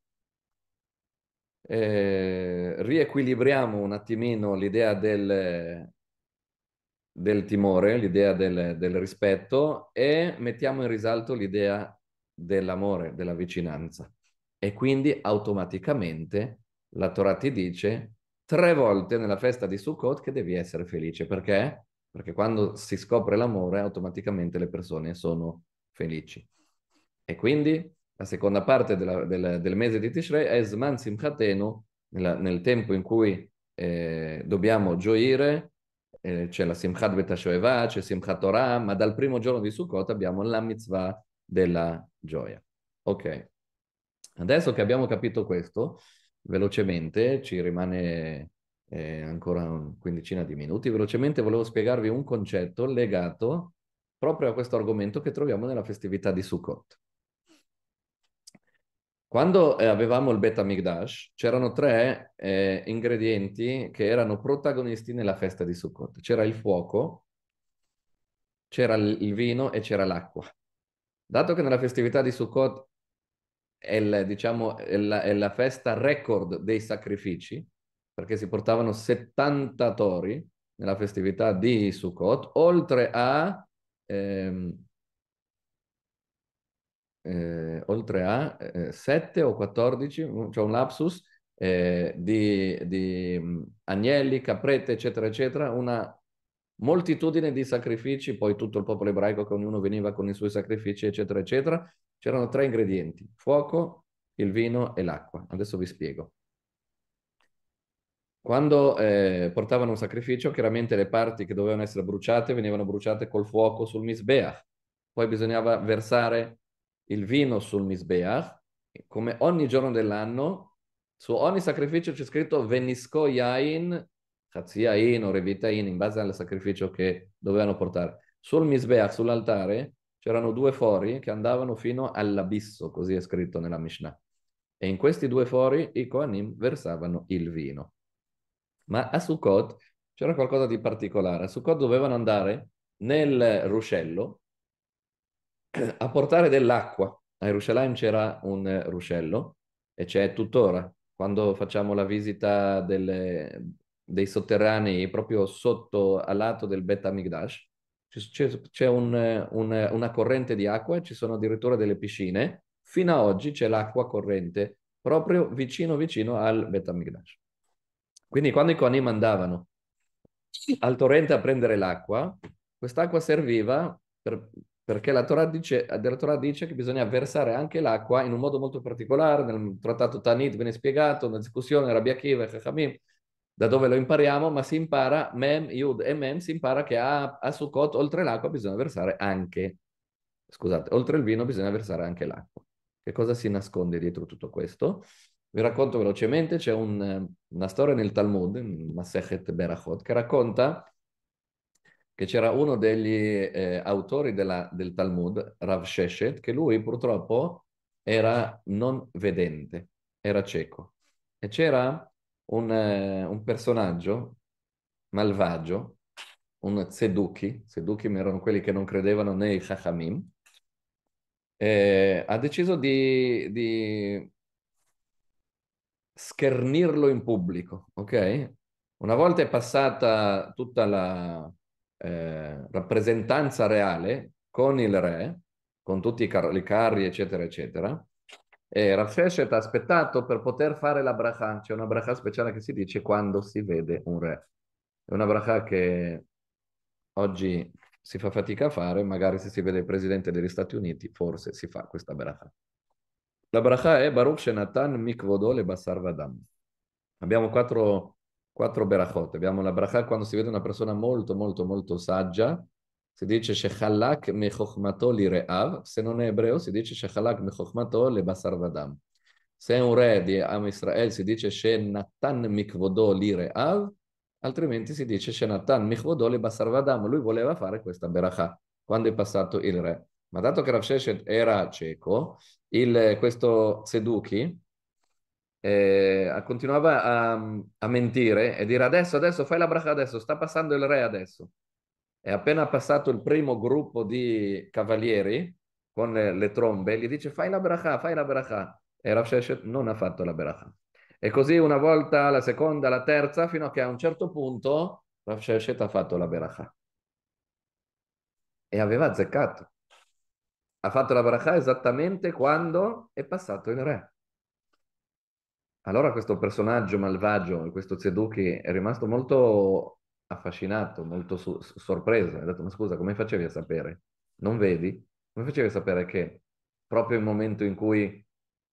eh, riequilibriamo un attimino l'idea del, del timore, l'idea del, del, rispetto e mettiamo in risalto l'idea dell'amore, della vicinanza. E quindi automaticamente la Torah ti dice tre volte nella festa di Sukkot che devi essere felice. Perché? Perché quando si scopre l'amore, automaticamente le persone sono felici. E quindi la seconda parte della, del, del, mese di Tishrei è Sman Simchatenu, nel tempo in cui eh, dobbiamo gioire, eh, c'è la Simchat Betashoeva, c'è Simchat Torah, ma dal primo giorno di Sukkot abbiamo la mitzvah della gioia. Ok, adesso che abbiamo capito questo, velocemente, ci rimane eh, ancora una quindicina di minuti, velocemente volevo spiegarvi un concetto legato proprio a questo argomento che troviamo nella festività di Sukkot. Quando eh, avevamo il Beta Migdash, c'erano tre eh, ingredienti che erano protagonisti nella festa di Sukkot. C'era il fuoco, c'era il vino e c'era l'acqua. Dato che nella festività di Sukkot è, il, diciamo, è, la, è la festa record dei sacrifici, perché si portavano 70 tori nella festività di Sukkot, oltre a, ehm, eh, oltre a eh, 7 o 14, mm, c'è cioè un lapsus, eh, di, di, mm, agnelli, caprette, eccetera, eccetera, una moltitudine di sacrifici, poi tutto il popolo ebraico che ognuno veniva con i suoi sacrifici, eccetera, eccetera, C'erano tre ingredienti, fuoco, il vino e l'acqua. Adesso vi spiego. Quando eh, portavano un sacrificio, chiaramente le parti che dovevano essere bruciate venivano bruciate col fuoco sul misbeach. Poi bisognava versare il vino sul misbeach. Come ogni giorno dell'anno, su ogni sacrificio c'è scritto venisco yain, cazziain o revitain, in base al sacrificio che dovevano portare. Sul misbeach, sull'altare, c'erano due fori che andavano fino all'abisso, così è scritto nella Mishnah. E in questi due fori i Kohanim versavano il vino. Ma a Sukkot c'era qualcosa di particolare. A Sukkot dovevano andare nel ruscello a portare dell'acqua. A Jerusalem c'era un ruscello e c'è tuttora. Quando facciamo la visita delle, dei sotterranei proprio sotto al lato del Bet Amigdash, c'è un, un, una corrente di acqua, ci sono addirittura delle piscine, fino ad oggi c'è l'acqua corrente proprio vicino vicino al Betamigdash. Quindi quando i Kohanim andavano al torrente a prendere l'acqua, quest'acqua serviva per, perché la Torah, dice, la Torah, dice, che bisogna versare anche l'acqua in un modo molto particolare, nel trattato Tanit viene spiegato, una discussione, Rabbi Akiva e Chachamim, da dove lo impariamo, ma si impara, Mem, Yud e Mem, si impara che a, a Sukkot oltre l'acqua bisogna versare anche, scusate, oltre il vino bisogna versare anche l'acqua. Che cosa si nasconde dietro tutto questo? Vi racconto velocemente, c'è un, una storia nel Talmud, Masechet Berachot, che racconta che c'era uno degli eh, autori della, del Talmud, Rav Sheshet, che lui purtroppo era non vedente, era cieco. E c'era un, eh, un personaggio malvagio, un tzeduki, tzedukim erano quelli che non credevano nei Chachamim, eh, ha deciso di, di, schernirlo in pubblico, ok? Una volta è passata tutta la eh, rappresentanza reale con il re, con tutti i, car- i carri, eccetera, eccetera, e Rafesh Sheshet ha aspettato per poter fare la bracha, c'è una bracha speciale che si dice quando si vede un re. È una bracha che oggi si fa fatica a fare, magari se si vede il presidente degli Stati Uniti forse si fa questa bracha. La bracha è Baruch Shenatan Mikvodole Basar Vadam. Abbiamo quattro, quattro berachot, abbiamo la bracha quando si vede una persona molto molto molto saggia, si dice Shechalak mechochmato li re'av, se non è ebreo si dice Shechalak mechochmato le basar vadam. Se è un re di Am Israel si dice Shenatan mikvodo li re'av, altrimenti si dice Shenatan mikvodo le basar vadam. Lui voleva fare questa beracha quando è passato il re. Ma dato che Rav Sheshet era cieco, il, questo Seduki eh, continuava a, a mentire e dire adesso, adesso fai la bracha adesso, sta passando il re adesso è appena passato il primo gruppo di cavalieri con le, le trombe, gli dice fai la bracha, fai la bracha. E Rav Sheshet non ha fatto la bracha. E così una volta, la seconda, la terza, fino a che a un certo punto Rav Sheshet ha fatto la bracha. E aveva azzeccato. Ha fatto la bracha esattamente quando è passato il re. Allora questo personaggio malvagio, questo Zeduki, è rimasto molto affascinato, molto so- sorpreso, ha detto ma scusa come facevi a sapere? Non vedi? Come facevi a sapere che proprio il momento in cui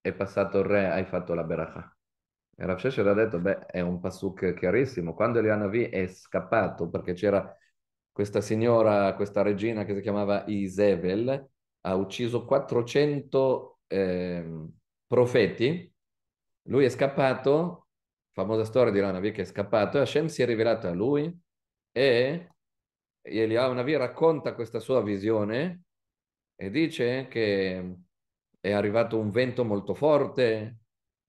è passato il re hai fatto la beracha? E Rav Shesher ha detto, beh, è un pasuk chiarissimo. Quando Eliana Elianavi è scappato perché c'era questa signora, questa regina che si chiamava Isevel, ha ucciso 400 eh, profeti, lui è scappato, famosa storia di Elianavi che è scappato, e Hashem si è rivelato a lui e Eliyahu Navi racconta questa sua visione e dice che è arrivato un vento molto forte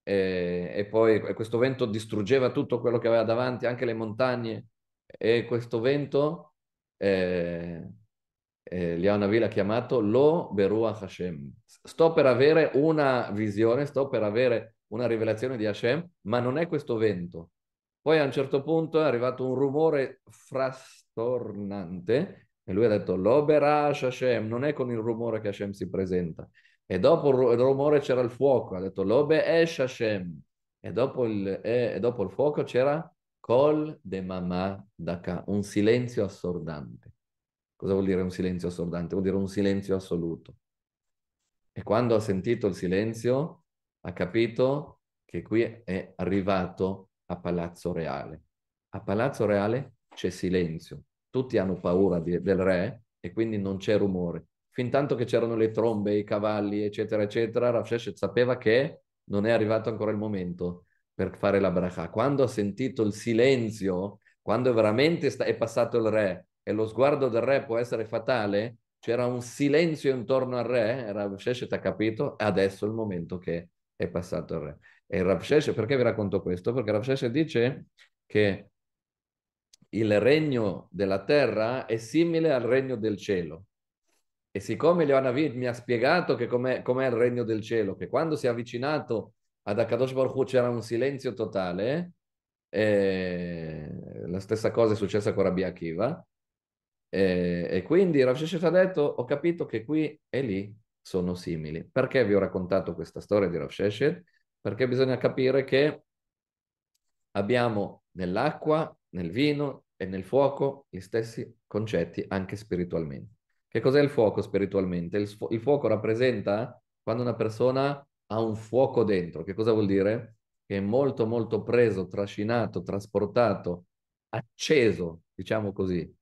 e, e poi e questo vento distruggeva tutto quello che aveva davanti, anche le montagne e questo vento eh, eh Eliyahu Navi l'ha chiamato Lo Beruach Hashem. Sto per avere una visione, sto per avere una rivelazione di Hashem, ma non è questo vento, poi a un certo punto è arrivato un rumore frastornante e lui ha detto l'oberash Hashem, non è con il rumore che Hashem si presenta. E dopo il rumore c'era il fuoco, ha detto l'obe esh Hashem. E dopo il, e dopo il fuoco c'era Col de Mamma daka, un silenzio assordante. Cosa vuol dire un silenzio assordante? Vuol dire un silenzio assoluto. E quando ha sentito il silenzio, ha capito che qui è arrivato a Palazzo Reale. A Palazzo Reale c'è silenzio, tutti hanno paura di, del re e quindi non c'è rumore. Fintanto che c'erano le trombe, i cavalli, eccetera, eccetera, Rafshesh sapeva che non è arrivato ancora il momento per fare la bracha. Quando ha sentito il silenzio, quando veramente sta- è passato il re e lo sguardo del re può essere fatale, c'era un silenzio intorno al re, Rafshesh ha capito, adesso è il momento che è passato il re. E Ramsese, perché vi racconto questo? Perché Ramsese dice che il regno della terra è simile al regno del cielo. E siccome Leonavid mi ha spiegato che com'è, com'è, il regno del cielo, che quando si è avvicinato ad Akadosh Baruch Hu c'era un silenzio totale, eh, la stessa cosa è successa con Rabbi Akiva, eh, e quindi Rav Sheshet ha detto, ho capito che qui e lì sono simili. Perché vi ho raccontato questa storia di Rav Sheshet? perché bisogna capire che abbiamo nell'acqua, nel vino e nel fuoco gli stessi concetti anche spiritualmente. Che cos'è il fuoco spiritualmente? Il, il fuoco rappresenta quando una persona ha un fuoco dentro. Che cosa vuol dire? Che è molto molto preso, trascinato, trasportato, acceso, diciamo così.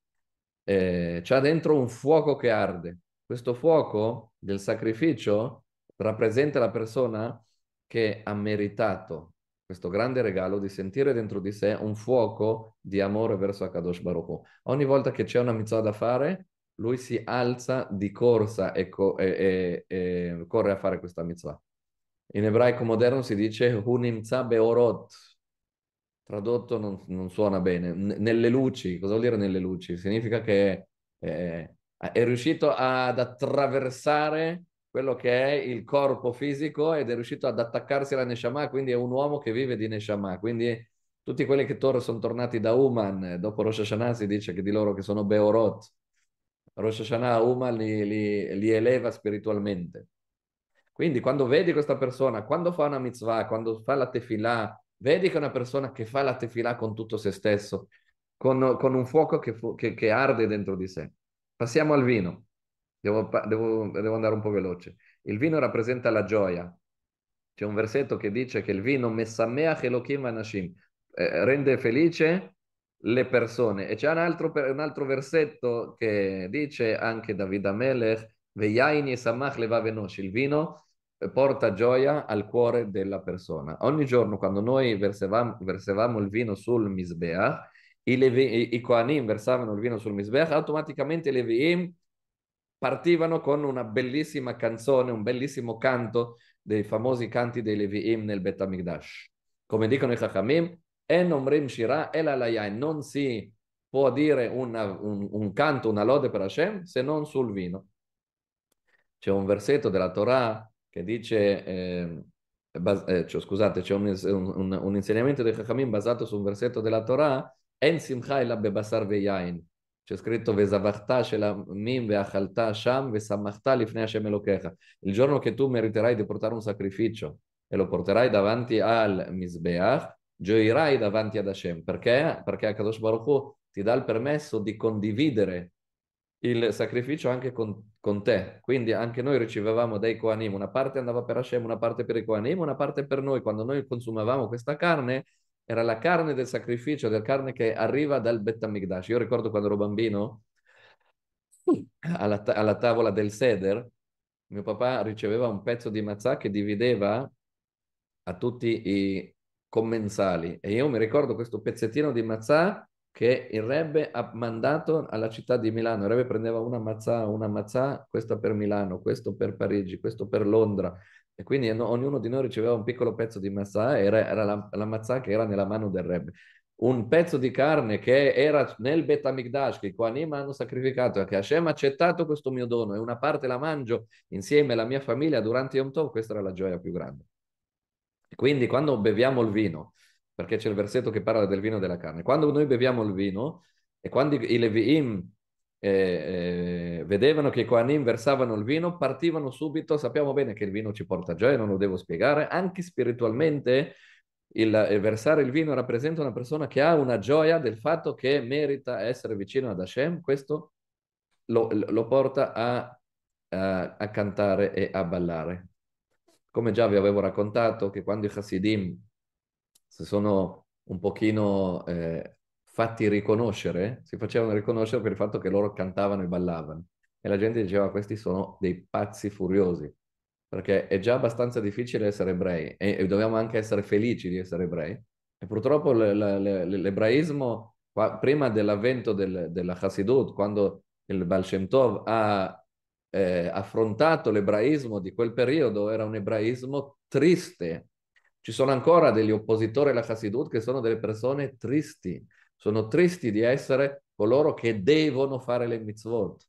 Eh, c'ha dentro un fuoco che arde. Questo fuoco del sacrificio rappresenta la persona che ha meritato questo grande regalo di sentire dentro di sé un fuoco di amore verso Akadosh Baruch Ogni volta che c'è una mitzvah da fare, lui si alza di corsa e, co- e, e, e corre a fare questa mitzvah. In ebraico moderno si dice Hunimza Beorot, tradotto non, non, suona bene, N- nelle luci, cosa vuol dire nelle luci? Significa che eh, è riuscito ad attraversare quello che è il corpo fisico ed è riuscito ad attaccarsi alla Neshama, quindi è un uomo che vive di Neshama, quindi tutti quelli che tor- sono tornati da Uman, eh, dopo Rosh Hashanah si dice che di loro che sono Beorot, Rosh Hashanah Uman li, li, li eleva spiritualmente. Quindi quando vedi questa persona, quando fa una mitzvah, quando fa la tefillah, vedi che è una persona che fa la tefillah con tutto se stesso, con, con un fuoco che, fu- che, che arde dentro di sé. Passiamo al vino. Devo, devo, devo andare un po' veloce. Il vino rappresenta la gioia. C'è un versetto che dice che il vino messamea chelokim anashim eh, rende felice le persone. E c'è un altro, un altro versetto che dice anche Davida Melech, veyain yesamach levavenosh, il vino porta gioia al cuore della persona. Ogni giorno quando noi versavamo, versavamo il vino sul Misbeach, i, levi, i Koanim versavano il vino sul Misbeach, automaticamente i Leviim partivano con una bellissima canzone, un bellissimo canto dei famosi canti dei Levi'im nel Bet HaMikdash. Come dicono i Chachamim, En Omrim Shirah El Alayain, non si può dire una, un, un, canto, una lode per Hashem, se non sul vino. C'è un versetto della Torah che dice, eh, bas- eh, cioè, scusate, c'è un, un, un insegnamento dei Chachamim basato su un versetto della Torah, En Simcha Ela Bebasar Veyain, c'è scritto Vesavarta shelamim ve'achalta sham ve'samachta lifnei Hashem Elokecha. Il giorno che tu meriterai di portare un sacrificio e lo porterai davanti al Mizbeach, gioirai davanti ad Hashem. Perché? Perché Akadosh Baruch Hu ti dà il permesso di condividere il sacrificio anche con, con, te. Quindi anche noi ricevevamo dei Koanim, una parte andava per Hashem, una parte per i Koanim, una parte per noi. Quando noi consumavamo questa carne, era la carne del sacrificio, della carne che arriva dal Betamigdash. Io ricordo quando ero bambino, alla, ta- alla, tavola del Seder, mio papà riceveva un pezzo di mazzà che divideva a tutti i commensali. E io mi ricordo questo pezzettino di mazzà che il Rebbe ha mandato alla città di Milano. Il Rebbe prendeva una mazzà, una mazzà, questa per Milano, questo per Parigi, questo per Londra, e quindi ognuno di noi riceveva un piccolo pezzo di mazzà, era, era la, la, mazzà che era nella mano del Rebbe. Un pezzo di carne che era nel Betamigdash, che i Kohanim hanno sacrificato, che Hashem ha accettato questo mio dono, e una parte la mangio insieme alla mia famiglia durante Yom Tov, questa era la gioia più grande. quindi quando beviamo il vino, perché c'è il versetto che parla del vino e della carne, quando noi beviamo il vino, e quando i Levi'im eh, vedevano che i Kohanim versavano il vino, partivano subito, sappiamo bene che il vino ci porta gioia, non lo devo spiegare, anche spiritualmente il, il eh, versare il vino rappresenta una persona che ha una gioia del fatto che merita essere vicino ad Hashem, questo lo, lo porta a, a, a, cantare e a ballare. Come già vi avevo raccontato che quando i Hasidim si sono un pochino eh, fatti riconoscere, si facevano riconoscere per il fatto che loro cantavano e ballavano. E la gente diceva questi sono dei pazzi furiosi, perché è già abbastanza difficile essere ebrei e, e dobbiamo anche essere felici di essere ebrei. E purtroppo l'ebraismo, prima dell'avvento del, della Hasidut, quando il Baal Shem Tov ha eh, affrontato l'ebraismo di quel periodo, era un ebraismo triste. Ci sono ancora degli oppositori alla Hasidut che sono delle persone tristi, sono tristi di essere coloro che devono fare le mitzvot.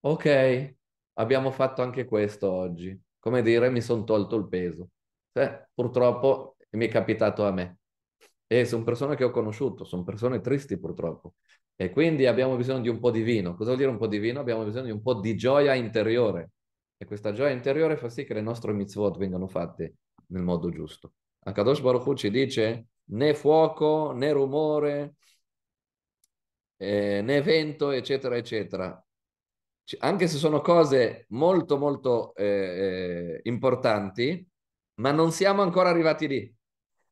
Ok, abbiamo fatto anche questo oggi. Come dire, mi sono tolto il peso. Eh, purtroppo mi è capitato a me. E sono persone che ho conosciuto, sono persone tristi purtroppo. E quindi abbiamo bisogno di un po' di vino. Cosa vuol dire un po' di vino? Abbiamo bisogno di un po' di gioia interiore. E questa gioia interiore fa sì che le nostre mitzvot vengano fatte nel modo giusto. Akadosh Baruch Hu ci dice né fuoco, né rumore, eh, né vento, eccetera, eccetera. C- anche se sono cose molto, molto eh, eh importanti, ma non siamo ancora arrivati lì.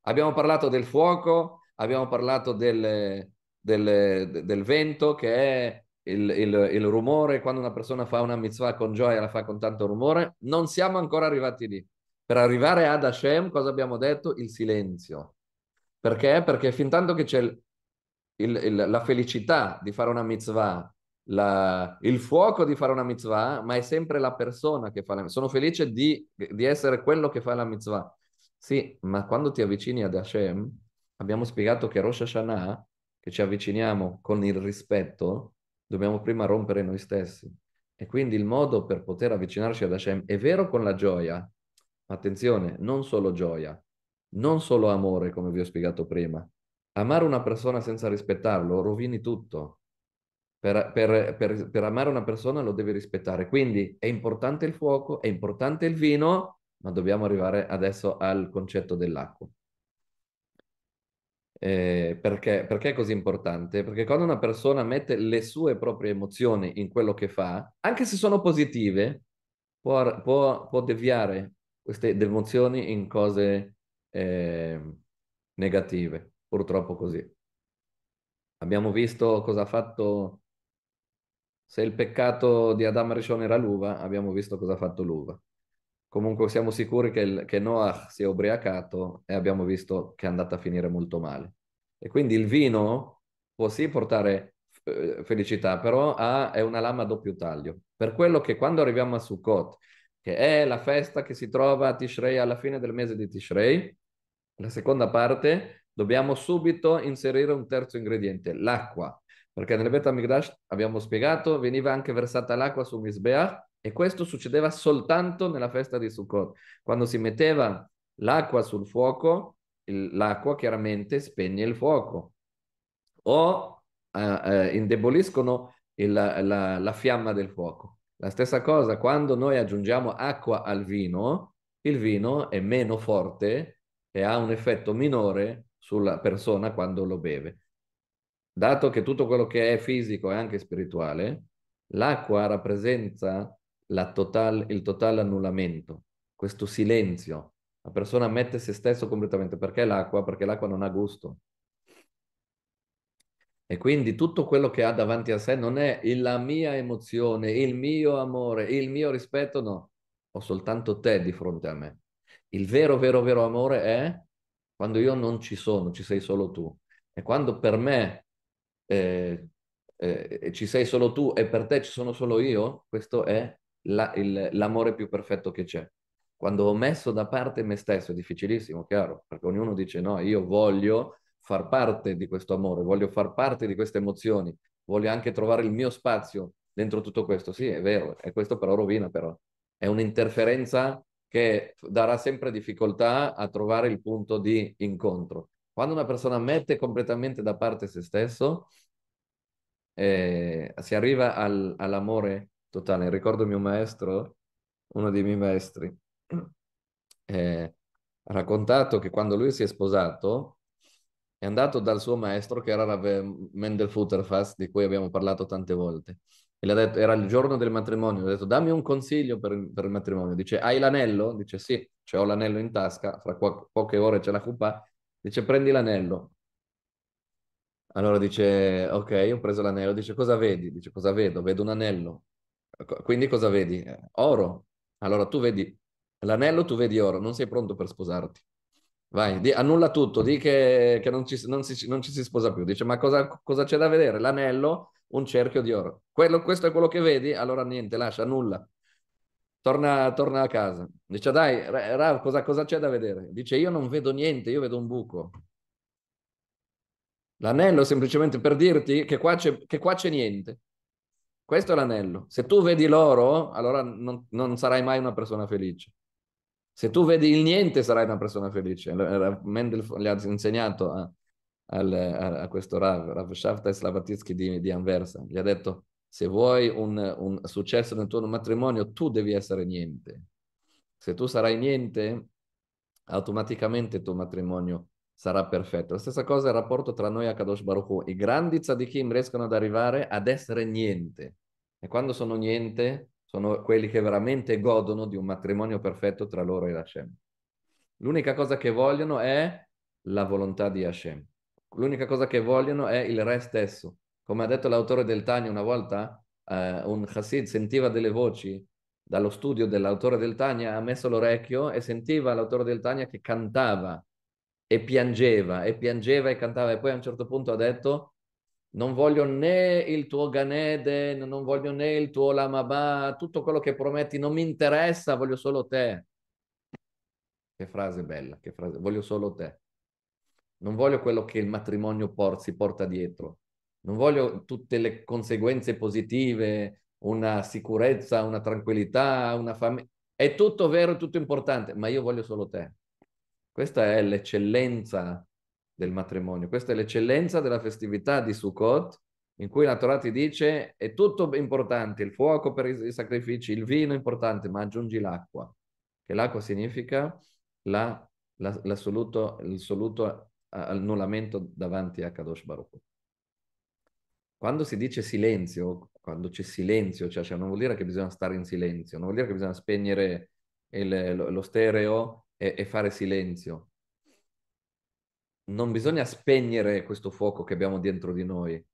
Abbiamo parlato del fuoco, abbiamo parlato del, del, del vento che è il, il, il, rumore, quando una persona fa una mitzvah con gioia, la fa con tanto rumore, non siamo ancora arrivati lì. Per arrivare ad Hashem, cosa abbiamo detto? Il silenzio. Perché? Perché fin tanto che c'è il, il, la felicità di fare una mitzvah, la, il fuoco di fare una mitzvah, ma è sempre la persona che fa la mitzvah. Sono felice di, di essere quello che fa la mitzvah. Sì, ma quando ti avvicini ad Hashem, abbiamo spiegato che Rosh Hashanah, che ci avviciniamo con il rispetto, dobbiamo prima rompere noi stessi. E quindi il modo per poter avvicinarci ad Hashem è vero con la gioia, ma attenzione, non solo gioia, non solo amore, come vi ho spiegato prima. Amare una persona senza rispettarlo rovini tutto. Per, per, per, per, amare una persona lo devi rispettare. Quindi è importante il fuoco, è importante il vino, ma dobbiamo arrivare adesso al concetto dell'acqua. Eh, perché, perché è così importante? Perché quando una persona mette le sue proprie emozioni in quello che fa, anche se sono positive, può, può, può deviare queste emozioni in cose eh, negative, purtroppo così. Abbiamo visto cosa ha fatto, se il peccato di Adam Rishon era l'uva, abbiamo visto cosa ha fatto l'uva. Comunque siamo sicuri che, il, che Noah si è ubriacato e abbiamo visto che è andata a finire molto male. E quindi il vino può sì portare eh, felicità, però ha, è una lama a doppio taglio. Per quello che quando arriviamo a Sukkot, che è la festa che si trova a Tishrei alla fine del mese di Tishrei, la seconda parte, dobbiamo subito inserire un terzo ingrediente, l'acqua, perché nel Beta Amigdash, abbiamo spiegato, veniva anche versata l'acqua su Misbeach e questo succedeva soltanto nella festa di Sukkot. Quando si metteva l'acqua sul fuoco, il, l'acqua chiaramente spegne il fuoco o eh, eh, indeboliscono il, la, la fiamma del fuoco. La stessa cosa, quando noi aggiungiamo acqua al vino, il vino è meno forte e ha un effetto minore sulla persona quando lo beve. Dato che tutto quello che è fisico è anche spirituale, l'acqua rappresenta la total, il totale annullamento, questo silenzio. La persona mette se stesso completamente. Perché l'acqua? Perché l'acqua non ha gusto. E quindi tutto quello che ha davanti a sé non è la mia emozione, il mio amore, il mio rispetto, no. Ho soltanto te di fronte a me. Il vero, vero, vero amore è quando io non ci sono, ci sei solo tu. E quando per me eh, eh, ci sei solo tu e per te ci sono solo io, questo è la, il, l'amore più perfetto che c'è. Quando ho messo da parte me stesso, è difficilissimo, chiaro, perché ognuno dice no, io voglio far parte di questo amore, voglio far parte di queste emozioni, voglio anche trovare il mio spazio dentro tutto questo. Sì, è vero, e questo però rovina però. È un'interferenza che darà sempre difficoltà a trovare il punto di incontro. Quando una persona mette completamente da parte se stesso, eh, si arriva al, all'amore totale. Ricordo mio maestro, uno dei miei maestri, eh, ha raccontato che quando lui si è sposato è andato dal suo maestro che era Mendel Futterfass, di cui abbiamo parlato tante volte. E le ha detto, era il giorno del matrimonio, gli ha detto dammi un consiglio per, per il matrimonio. Dice, hai l'anello? Dice sì, cioè, ho l'anello in tasca, fra po- poche ore c'è la cuppa. Dice, prendi l'anello. Allora dice, ok, ho preso l'anello. Dice, cosa vedi? Dice, cosa vedo? Vedo un anello. Quindi cosa vedi? Eh, oro. Allora tu vedi l'anello, tu vedi oro, non sei pronto per sposarti. Vai, di, annulla tutto, di che, che non, ci, non, si, non, ci, si sposa più. Dice, ma cosa, cosa, c'è da vedere? L'anello, un cerchio di oro. Quello, questo è quello che vedi? Allora niente, lascia, annulla. Torna, torna a casa. Dice, dai, Rav, cosa, cosa c'è da vedere? Dice, io non vedo niente, io vedo un buco. L'anello è semplicemente per dirti che qua c'è, che qua c'è niente. Questo è l'anello. Se tu vedi l'oro, allora non, non sarai mai una persona felice. Se tu vedi il niente sarai una persona felice. Eh, Mendel le ha insegnato a, a, a questo Rav, Rav Shafta Slavatinsky di, di, Anversa. Gli ha detto, se vuoi un, un successo nel tuo matrimonio, tu devi essere niente. Se tu sarai niente, automaticamente il tuo matrimonio sarà perfetto. La stessa cosa è il rapporto tra noi e Kadosh Baruch Hu. I grandi tzadikim riescono ad arrivare ad essere niente. E quando sono niente, sono quelli che veramente godono di un matrimonio perfetto tra loro e Hashem. L'unica cosa che vogliono è la volontà di Hashem. L'unica cosa che vogliono è il re stesso. Come ha detto l'autore del Tanya una volta, eh, un Hasid sentiva delle voci dallo studio dell'autore del Tanya, ha messo l'orecchio e sentiva l'autore del Tanya che cantava e piangeva e piangeva e cantava e poi a un certo punto ha detto non voglio né il tuo Ganeden, non voglio né il tuo Lamabà, tutto quello che prometti non mi interessa, voglio solo te. Che frase bella, che frase, voglio solo te. Non voglio quello che il matrimonio por- si porta dietro, non voglio tutte le conseguenze positive, una sicurezza, una tranquillità, una famiglia. È tutto vero, è tutto importante, ma io voglio solo te. Questa è l'eccellenza del matrimonio. Questa è l'eccellenza della festività di Sukkot, in cui la Torah ti dice è tutto importante, il fuoco per i sacrifici, il vino è importante, ma aggiungi l'acqua, che l'acqua significa la, la, l'assoluto, l'assoluto annullamento davanti a Kadosh Baruch. Quando si dice silenzio, quando c'è silenzio, cioè, cioè non vuol dire che bisogna stare in silenzio, non vuol dire che bisogna spegnere il, lo, stereo e, e fare silenzio, non bisogna spegnere questo fuoco che abbiamo dentro di noi,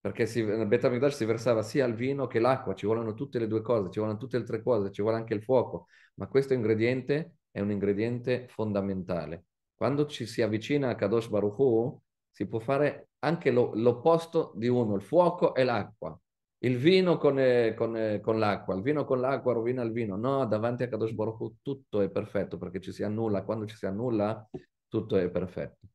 perché si, nel Beta si versava sia il vino che l'acqua, ci vogliono tutte le due cose, ci vogliono tutte le tre cose, ci vuole anche il fuoco, ma questo ingrediente è un ingrediente fondamentale. Quando ci si avvicina a Kadosh Baruch Hu, si può fare anche lo, l'opposto di uno, il fuoco e l'acqua. Il vino con, eh, con, eh, con, l'acqua, il vino con l'acqua rovina il vino. No, davanti a Kadosh Baruch Hu tutto è perfetto perché ci si annulla. Quando ci si annulla tutto è perfetto.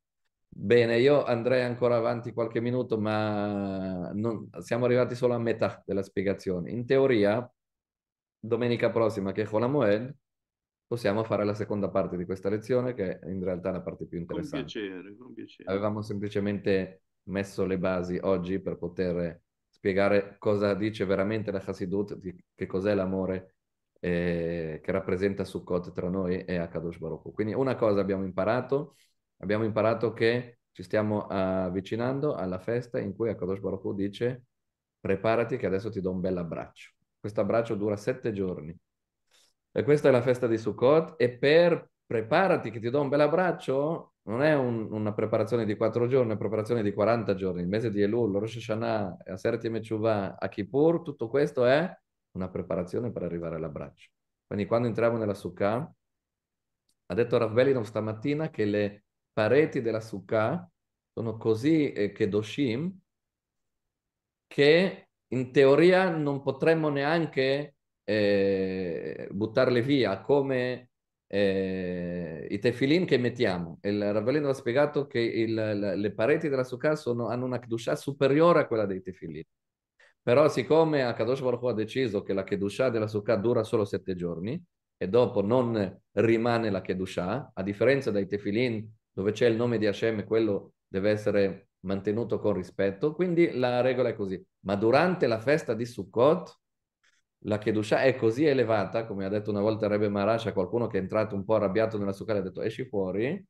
Bene, io andrei ancora avanti qualche minuto, ma non, siamo arrivati solo a metà della spiegazione. In teoria, domenica prossima, che è con la Moed, possiamo fare la seconda parte di questa lezione, che in realtà è la parte più interessante. Con piacere, con piacere. Avevamo semplicemente messo le basi oggi per poter spiegare cosa dice veramente la Hasidut, che cos'è l'amore eh, che rappresenta Sukkot tra noi e Akadosh Baruch Quindi una cosa abbiamo imparato, abbiamo imparato che ci stiamo avvicinando alla festa in cui Akadosh Baruch dice preparati che adesso ti do un bel abbraccio. Questo abbraccio dura sette giorni. E questa è la festa di Sukkot e per preparati che ti do un bel abbraccio non è un, una preparazione di quattro giorni, è una preparazione di 40 giorni. Il mese di Elul, Rosh Hashanah, Aseret Yemechuvah, Akipur, tutto questo è una preparazione per arrivare all'abbraccio. Quindi quando entriamo nella Sukkah, ha detto Rav Belinov stamattina che le pareti della Sukkah sono così eh, kedoshim che in teoria non potremmo neanche eh, buttarle via come eh, i tefilin che mettiamo. Il Ravelino ha spiegato che il, le pareti della Sukkah sono, hanno una kedusha superiore a quella dei tefilin. Però siccome Akadosh Baruch Hu ha deciso che la Kedusha della Sukkah dura solo sette giorni e dopo non rimane la Kedusha, a differenza dai Tefilin dove c'è il nome di Hashem quello deve essere mantenuto con rispetto, quindi la regola è così. Ma durante la festa di Sukkot la Kedusha è così elevata, come ha detto una volta Rebbe Marash a qualcuno che è entrato un po' arrabbiato nella Sukkah e ha detto esci fuori,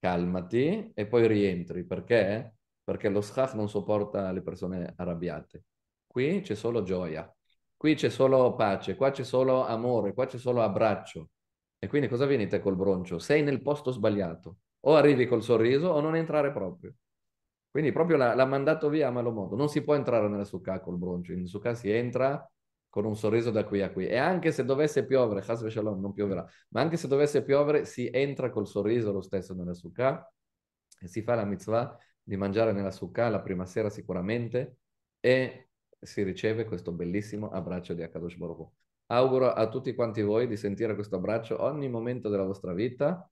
calmati e poi rientri, perché perché lo schach non sopporta le persone arrabbiate. Qui c'è solo gioia, qui c'è solo pace, qua c'è solo amore, qua c'è solo abbraccio. E quindi cosa vieni te col broncio? Sei nel posto sbagliato. O arrivi col sorriso o non entrare proprio. Quindi proprio l'ha, l'ha mandato via a malo modo. Non si può entrare nella succa col broncio. In succa si entra con un sorriso da qui a qui. E anche se dovesse piovere, Hasbe Shalom non pioverà, ma anche se dovesse piovere si entra col sorriso lo stesso nella succa e si fa la mitzvah di mangiare nella sukkah la prima sera sicuramente e si riceve questo bellissimo abbraccio di Akadosh Baruch Auguro a tutti quanti voi di sentire questo abbraccio ogni momento della vostra vita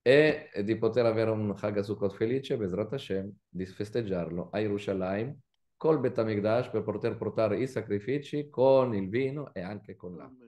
e di poter avere un Hagasukot felice, Bezrat Hashem, di festeggiarlo a Yerushalayim col Betamigdash per poter portare i sacrifici con il vino e anche con l'acqua.